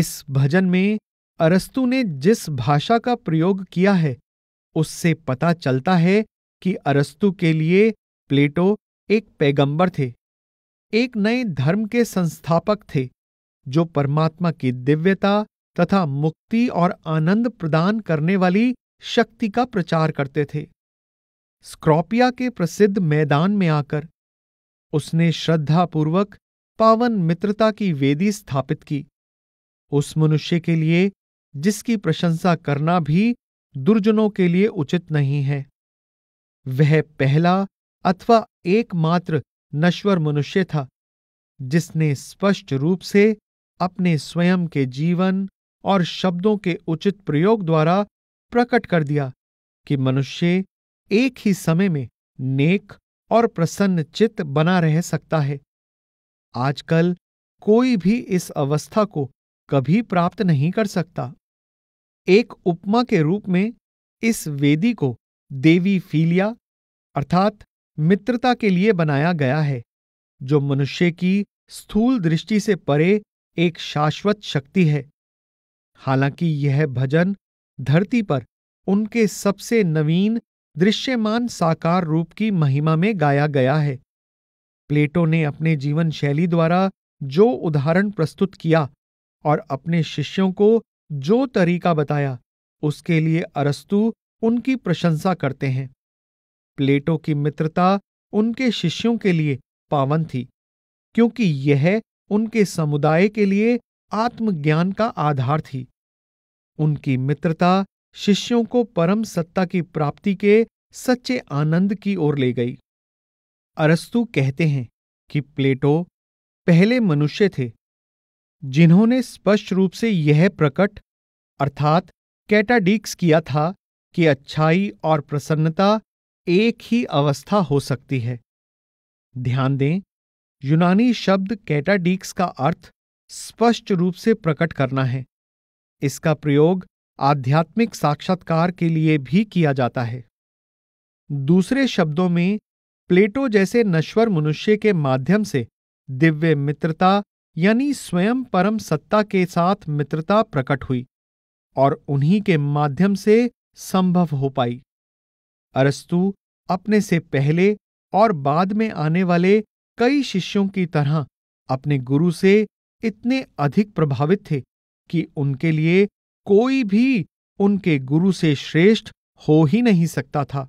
इस भजन में अरस्तु ने जिस भाषा का प्रयोग किया है उससे पता चलता है कि अरस्तु के लिए प्लेटो एक पैगंबर थे एक नए धर्म के संस्थापक थे जो परमात्मा की दिव्यता तथा मुक्ति और आनंद प्रदान करने वाली शक्ति का प्रचार करते थे स्क्रॉपिया के प्रसिद्ध मैदान में आकर उसने श्रद्धापूर्वक पावन मित्रता की वेदी स्थापित की उस मनुष्य के लिए जिसकी प्रशंसा करना भी दुर्जनों के लिए उचित नहीं है वह पहला अथवा एकमात्र नश्वर मनुष्य था जिसने स्पष्ट रूप से अपने स्वयं के जीवन और शब्दों के उचित प्रयोग द्वारा प्रकट कर दिया कि मनुष्य एक ही समय में नेक और प्रसन्न चित्त बना रह सकता है आजकल कोई भी इस अवस्था को कभी प्राप्त नहीं कर सकता एक उपमा के रूप में इस वेदी को देवी फीलिया अर्थात मित्रता के लिए बनाया गया है जो मनुष्य की स्थूल दृष्टि से परे एक शाश्वत शक्ति है हालांकि यह भजन धरती पर उनके सबसे नवीन दृश्यमान साकार रूप की महिमा में गाया गया है प्लेटो ने अपने जीवन शैली द्वारा जो उदाहरण प्रस्तुत किया और अपने शिष्यों को जो तरीका बताया उसके लिए अरस्तु उनकी प्रशंसा करते हैं प्लेटो की मित्रता उनके शिष्यों के लिए पावन थी क्योंकि यह उनके समुदाय के लिए आत्मज्ञान का आधार थी उनकी मित्रता शिष्यों को परम सत्ता की प्राप्ति के सच्चे आनंद की ओर ले गई अरस्तु कहते हैं कि प्लेटो पहले मनुष्य थे जिन्होंने स्पष्ट रूप से यह प्रकट अर्थात कैटाडीक्स किया था कि अच्छाई और प्रसन्नता एक ही अवस्था हो सकती है ध्यान दें यूनानी शब्द कैटाडीक्स का अर्थ स्पष्ट रूप से प्रकट करना है इसका प्रयोग आध्यात्मिक साक्षात्कार के लिए भी किया जाता है दूसरे शब्दों में प्लेटो जैसे नश्वर मनुष्य के माध्यम से दिव्य मित्रता यानी स्वयं परम सत्ता के साथ मित्रता प्रकट हुई और उन्हीं के माध्यम से संभव हो पाई अरस्तु अपने से पहले और बाद में आने वाले कई शिष्यों की तरह अपने गुरु से इतने अधिक प्रभावित थे कि उनके लिए कोई भी उनके गुरु से श्रेष्ठ हो ही नहीं सकता था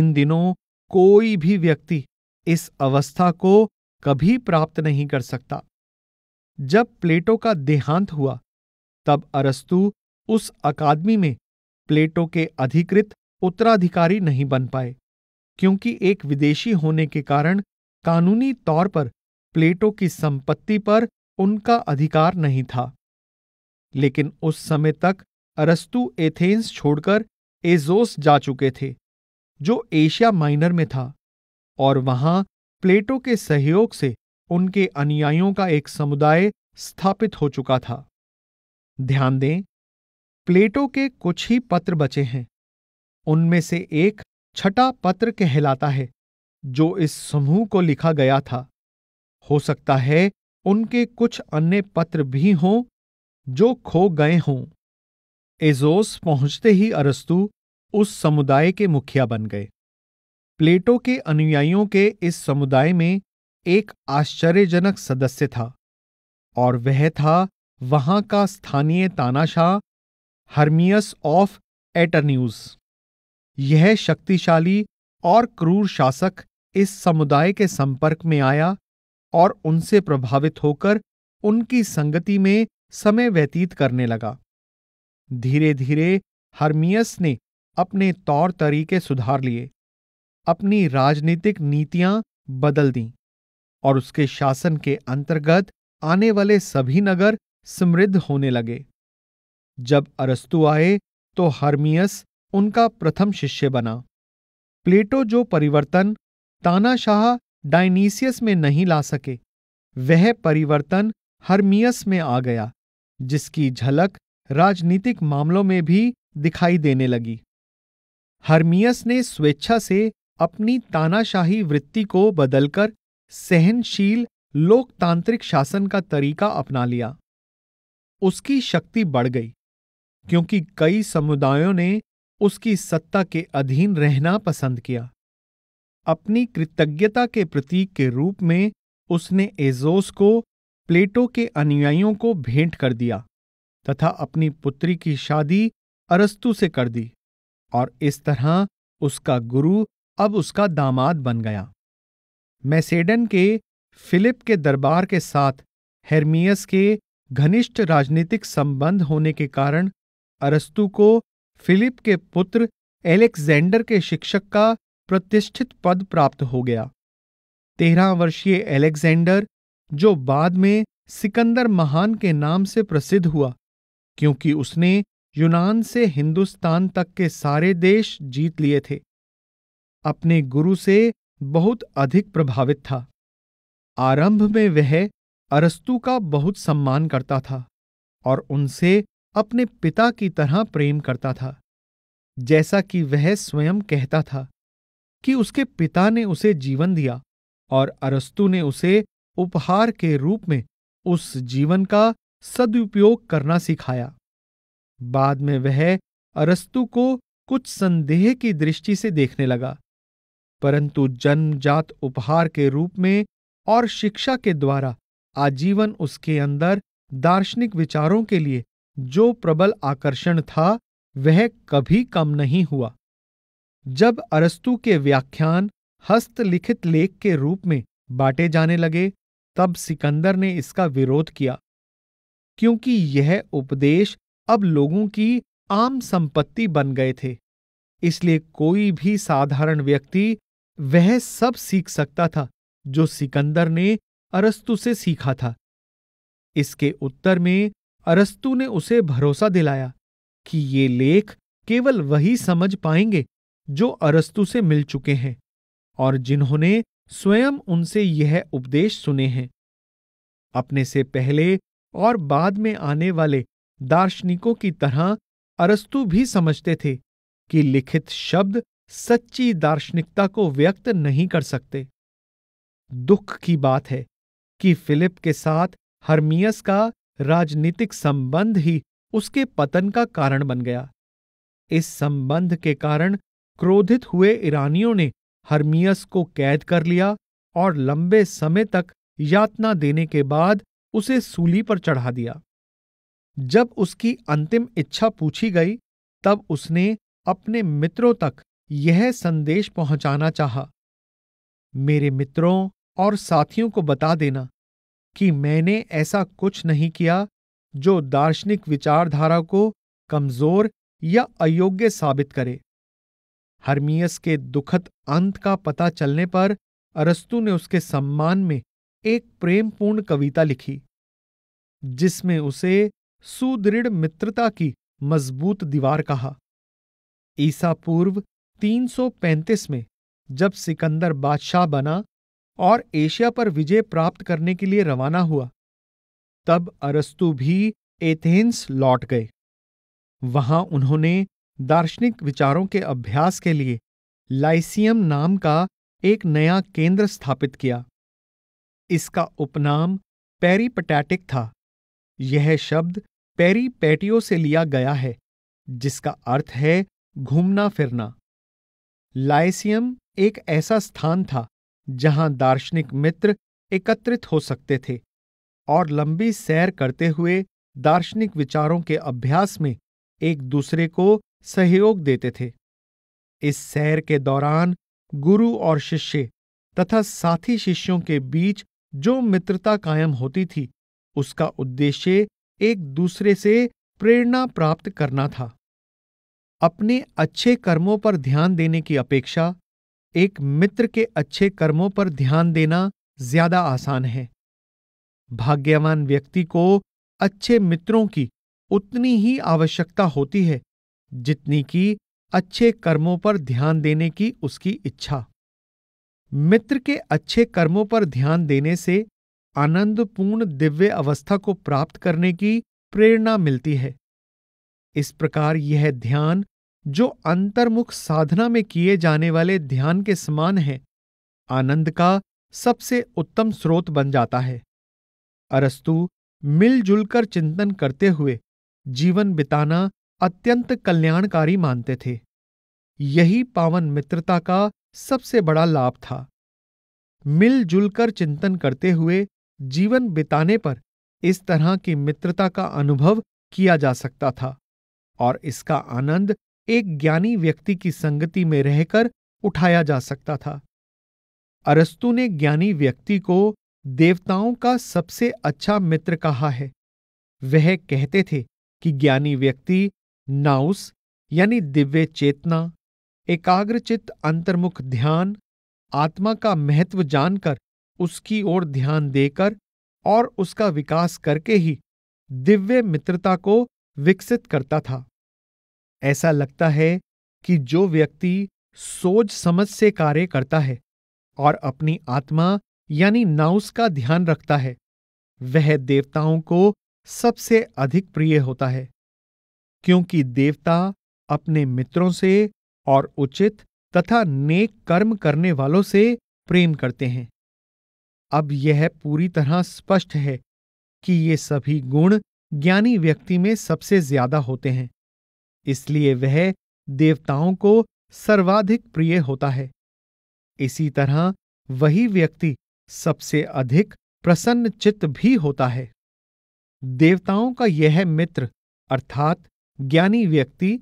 इन दिनों कोई भी व्यक्ति इस अवस्था को कभी प्राप्त नहीं कर सकता जब प्लेटो का देहांत हुआ तब अरस्तु उस अकादमी में प्लेटो के अधिकृत उत्तराधिकारी नहीं बन पाए क्योंकि एक विदेशी होने के कारण कानूनी तौर पर प्लेटो की संपत्ति पर उनका अधिकार नहीं था लेकिन उस समय तक अरस्तु एथेंस छोड़कर एजोस जा चुके थे जो एशिया माइनर में था और वहां प्लेटो के सहयोग से उनके अनुयायियों का एक समुदाय स्थापित हो चुका था ध्यान दें प्लेटो के कुछ ही पत्र बचे हैं उनमें से एक छठा पत्र कहलाता है जो इस समूह को लिखा गया था हो सकता है उनके कुछ अन्य पत्र भी हों जो खो गए हों एजोस पहुंचते ही अरस्तु उस समुदाय के मुखिया बन गए प्लेटो के अनुयायियों के इस समुदाय में एक आश्चर्यजनक सदस्य था और वह था वहां का स्थानीय तानाशाह हर्मियस ऑफ एटर्न्यूज यह शक्तिशाली और क्रूर शासक इस समुदाय के संपर्क में आया और उनसे प्रभावित होकर उनकी संगति में समय व्यतीत करने लगा धीरे धीरे हर्मियस ने अपने तौर तरीके सुधार लिए अपनी राजनीतिक नीतियां बदल दीं और उसके शासन के अंतर्गत आने वाले सभी नगर समृद्ध होने लगे जब अरस्तु आए तो हर्मियस उनका प्रथम शिष्य बना प्लेटो जो परिवर्तन तानाशाह डायनीसियस में नहीं ला सके वह परिवर्तन हरमियस में आ गया जिसकी झलक राजनीतिक मामलों में भी दिखाई देने लगी हरमियस ने स्वेच्छा से अपनी तानाशाही वृत्ति को बदलकर सहनशील लोकतांत्रिक शासन का तरीका अपना लिया उसकी शक्ति बढ़ गई क्योंकि कई समुदायों ने उसकी सत्ता के अधीन रहना पसंद किया अपनी कृतज्ञता के प्रतीक के रूप में उसने एजोस को प्लेटो के अनुयायियों को भेंट कर दिया तथा अपनी पुत्री की शादी अरस्तु से कर दी और इस तरह उसका गुरु अब उसका दामाद बन गया मैसेडन के फिलिप के दरबार के साथ हेरमियस के घनिष्ठ राजनीतिक संबंध होने के कारण अरस्तु को फिलिप के पुत्र एलेक्जेंडर के शिक्षक का प्रतिष्ठित पद प्राप्त हो गया तेरह वर्षीय एलेक्जेंडर जो बाद में सिकंदर महान के नाम से प्रसिद्ध हुआ क्योंकि उसने यूनान से हिंदुस्तान तक के सारे देश जीत लिए थे अपने गुरु से बहुत अधिक प्रभावित था आरंभ में वह अरस्तु का बहुत सम्मान करता था और उनसे अपने पिता की तरह प्रेम करता था जैसा कि वह स्वयं कहता था कि उसके पिता ने उसे जीवन दिया और अरस्तु ने उसे उपहार के रूप में उस जीवन का सदुपयोग करना सिखाया बाद में वह अरस्तु को कुछ संदेह की दृष्टि से देखने लगा परंतु जन्मजात उपहार के रूप में और शिक्षा के द्वारा आजीवन उसके अंदर दार्शनिक विचारों के लिए जो प्रबल आकर्षण था वह कभी कम नहीं हुआ जब अरस्तु के व्याख्यान हस्तलिखित लेख के रूप में बांटे जाने लगे तब सिकंदर ने इसका विरोध किया क्योंकि यह उपदेश अब लोगों की आम संपत्ति बन गए थे इसलिए कोई भी साधारण व्यक्ति वह सब सीख सकता था जो सिकंदर ने अरस्तु से सीखा था इसके उत्तर में अरस्तु ने उसे भरोसा दिलाया कि ये लेख केवल वही समझ पाएंगे जो अरस्तु से मिल चुके हैं और जिन्होंने स्वयं उनसे यह उपदेश सुने हैं अपने से पहले और बाद में आने वाले दार्शनिकों की तरह अरस्तु भी समझते थे कि लिखित शब्द सच्ची दार्शनिकता को व्यक्त नहीं कर सकते दुख की बात है कि फिलिप के साथ हर्मियस का राजनीतिक संबंध ही उसके पतन का कारण बन गया इस संबंध के कारण क्रोधित हुए ईरानियों ने हरमियस को कैद कर लिया और लंबे समय तक यातना देने के बाद उसे सूली पर चढ़ा दिया जब उसकी अंतिम इच्छा पूछी गई तब उसने अपने मित्रों तक यह संदेश पहुंचाना चाहा मेरे मित्रों और साथियों को बता देना कि मैंने ऐसा कुछ नहीं किया जो दार्शनिक विचारधारा को कमजोर या अयोग्य साबित करे हरमियस के दुखद अंत का पता चलने पर अरस्तु ने उसके सम्मान में एक प्रेमपूर्ण कविता लिखी जिसमें उसे सुदृढ़ मित्रता की मजबूत दीवार कहा ईसा पूर्व 335 में जब सिकंदर बादशाह बना और एशिया पर विजय प्राप्त करने के लिए रवाना हुआ तब अरस्तु भी एथेंस लौट गए वहां उन्होंने दार्शनिक विचारों के अभ्यास के लिए लाइसियम नाम का एक नया केंद्र स्थापित किया इसका उपनाम पेरीपटैटिक था यह शब्द पेरीपैटियो से लिया गया है जिसका अर्थ है घूमना फिरना लाइसियम एक ऐसा स्थान था जहां दार्शनिक मित्र एकत्रित हो सकते थे और लंबी सैर करते हुए दार्शनिक विचारों के अभ्यास में एक दूसरे को सहयोग देते थे इस सैर के दौरान गुरु और शिष्य तथा साथी शिष्यों के बीच जो मित्रता कायम होती थी उसका उद्देश्य एक दूसरे से प्रेरणा प्राप्त करना था अपने अच्छे कर्मों पर ध्यान देने की अपेक्षा एक मित्र के अच्छे कर्मों पर ध्यान देना ज्यादा आसान है भाग्यवान व्यक्ति को अच्छे मित्रों की उतनी ही आवश्यकता होती है जितनी कि अच्छे कर्मों पर ध्यान देने की उसकी इच्छा मित्र के अच्छे कर्मों पर ध्यान देने से आनंदपूर्ण दिव्य अवस्था को प्राप्त करने की प्रेरणा मिलती है इस प्रकार यह ध्यान जो अंतर्मुख साधना में किए जाने वाले ध्यान के समान है आनंद का सबसे उत्तम स्रोत बन जाता है अरस्तु मिलजुल कर चिंतन करते हुए जीवन बिताना अत्यंत कल्याणकारी मानते थे यही पावन मित्रता का सबसे बड़ा लाभ था मिलजुल कर चिंतन करते हुए जीवन बिताने पर इस तरह की मित्रता का अनुभव किया जा सकता था और इसका आनंद एक ज्ञानी व्यक्ति की संगति में रहकर उठाया जा सकता था अरस्तु ने ज्ञानी व्यक्ति को देवताओं का सबसे अच्छा मित्र कहा है वह कहते थे कि ज्ञानी व्यक्ति नाउस यानी दिव्य चेतना एकाग्रचित अंतर्मुख ध्यान आत्मा का महत्व जानकर उसकी ओर ध्यान देकर और उसका विकास करके ही दिव्य मित्रता को विकसित करता था ऐसा लगता है कि जो व्यक्ति सोच समझ से कार्य करता है और अपनी आत्मा यानी नाउस का ध्यान रखता है वह देवताओं को सबसे अधिक प्रिय होता है क्योंकि देवता अपने मित्रों से और उचित तथा नेक कर्म करने वालों से प्रेम करते हैं अब यह पूरी तरह स्पष्ट है कि ये सभी गुण ज्ञानी व्यक्ति में सबसे ज्यादा होते हैं इसलिए वह देवताओं को सर्वाधिक प्रिय होता है इसी तरह वही व्यक्ति सबसे अधिक प्रसन्न चित्त भी होता है देवताओं का यह मित्र अर्थात ज्ञानी व्यक्ति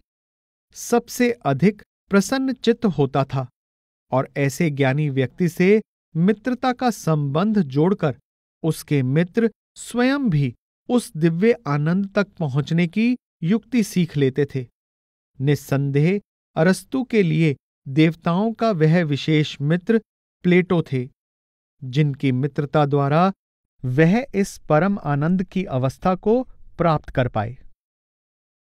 सबसे अधिक प्रसन्न चित्त होता था और ऐसे ज्ञानी व्यक्ति से मित्रता का संबंध जोड़कर उसके मित्र स्वयं भी उस दिव्य आनंद तक पहुंचने की युक्ति सीख लेते थे निस्संदेह अरस्तु के लिए देवताओं का वह विशेष मित्र प्लेटो थे जिनकी मित्रता द्वारा वह इस परम आनंद की अवस्था को प्राप्त कर पाए